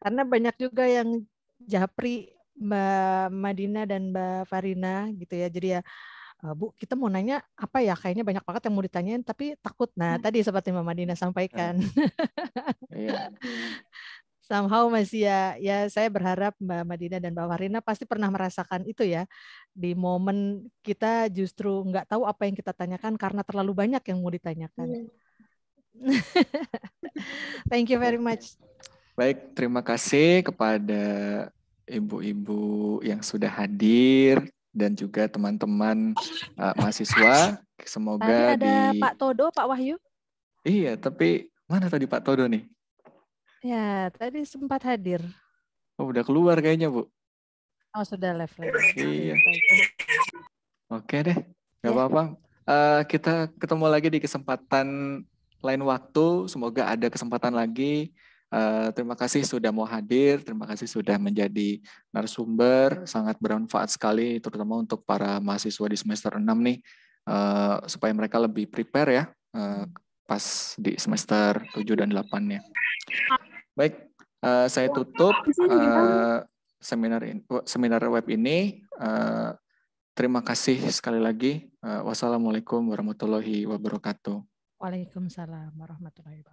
Karena banyak juga yang japri Mbak Madina dan Mbak Farina gitu ya. Jadi ya eh, Bu, kita mau nanya apa ya? Kayaknya banyak banget yang mau ditanyain, tapi takut. Nah, hmm. tadi seperti Mbak Madina sampaikan. Hmm. Iya. Somehow masih ya, ya saya berharap Mbak Madina dan Mbak Farina pasti pernah merasakan itu ya. Di momen kita justru nggak tahu apa yang kita tanyakan karena terlalu banyak yang mau ditanyakan. Hmm. Thank you very much. Baik, terima kasih kepada ibu-ibu yang sudah hadir dan juga teman-teman uh, mahasiswa. Semoga tadi ada di... Pak Todo, Pak Wahyu. Iya, tapi mana tadi Pak Todo nih? Ya, tadi sempat hadir. Oh, udah keluar kayaknya, Bu. Oh, sudah left. left. Iya. Oke deh, nggak apa ya. apa-apa. Uh, kita ketemu lagi di kesempatan lain waktu. Semoga ada kesempatan lagi. Eh, terima kasih sudah mau hadir, terima kasih sudah menjadi narasumber, sangat bermanfaat sekali terutama untuk para mahasiswa di semester 6 nih, uh, supaya mereka lebih prepare ya uh, pas di semester 7 dan 8-nya. Baik, uh, saya tutup uh, seminar oh, seminar web ini. Uh, terima kasih sekali lagi. wassalamualaikum warahmatullahi wabarakatuh. Waalaikumsalam warahmatullahi wabarakatuh.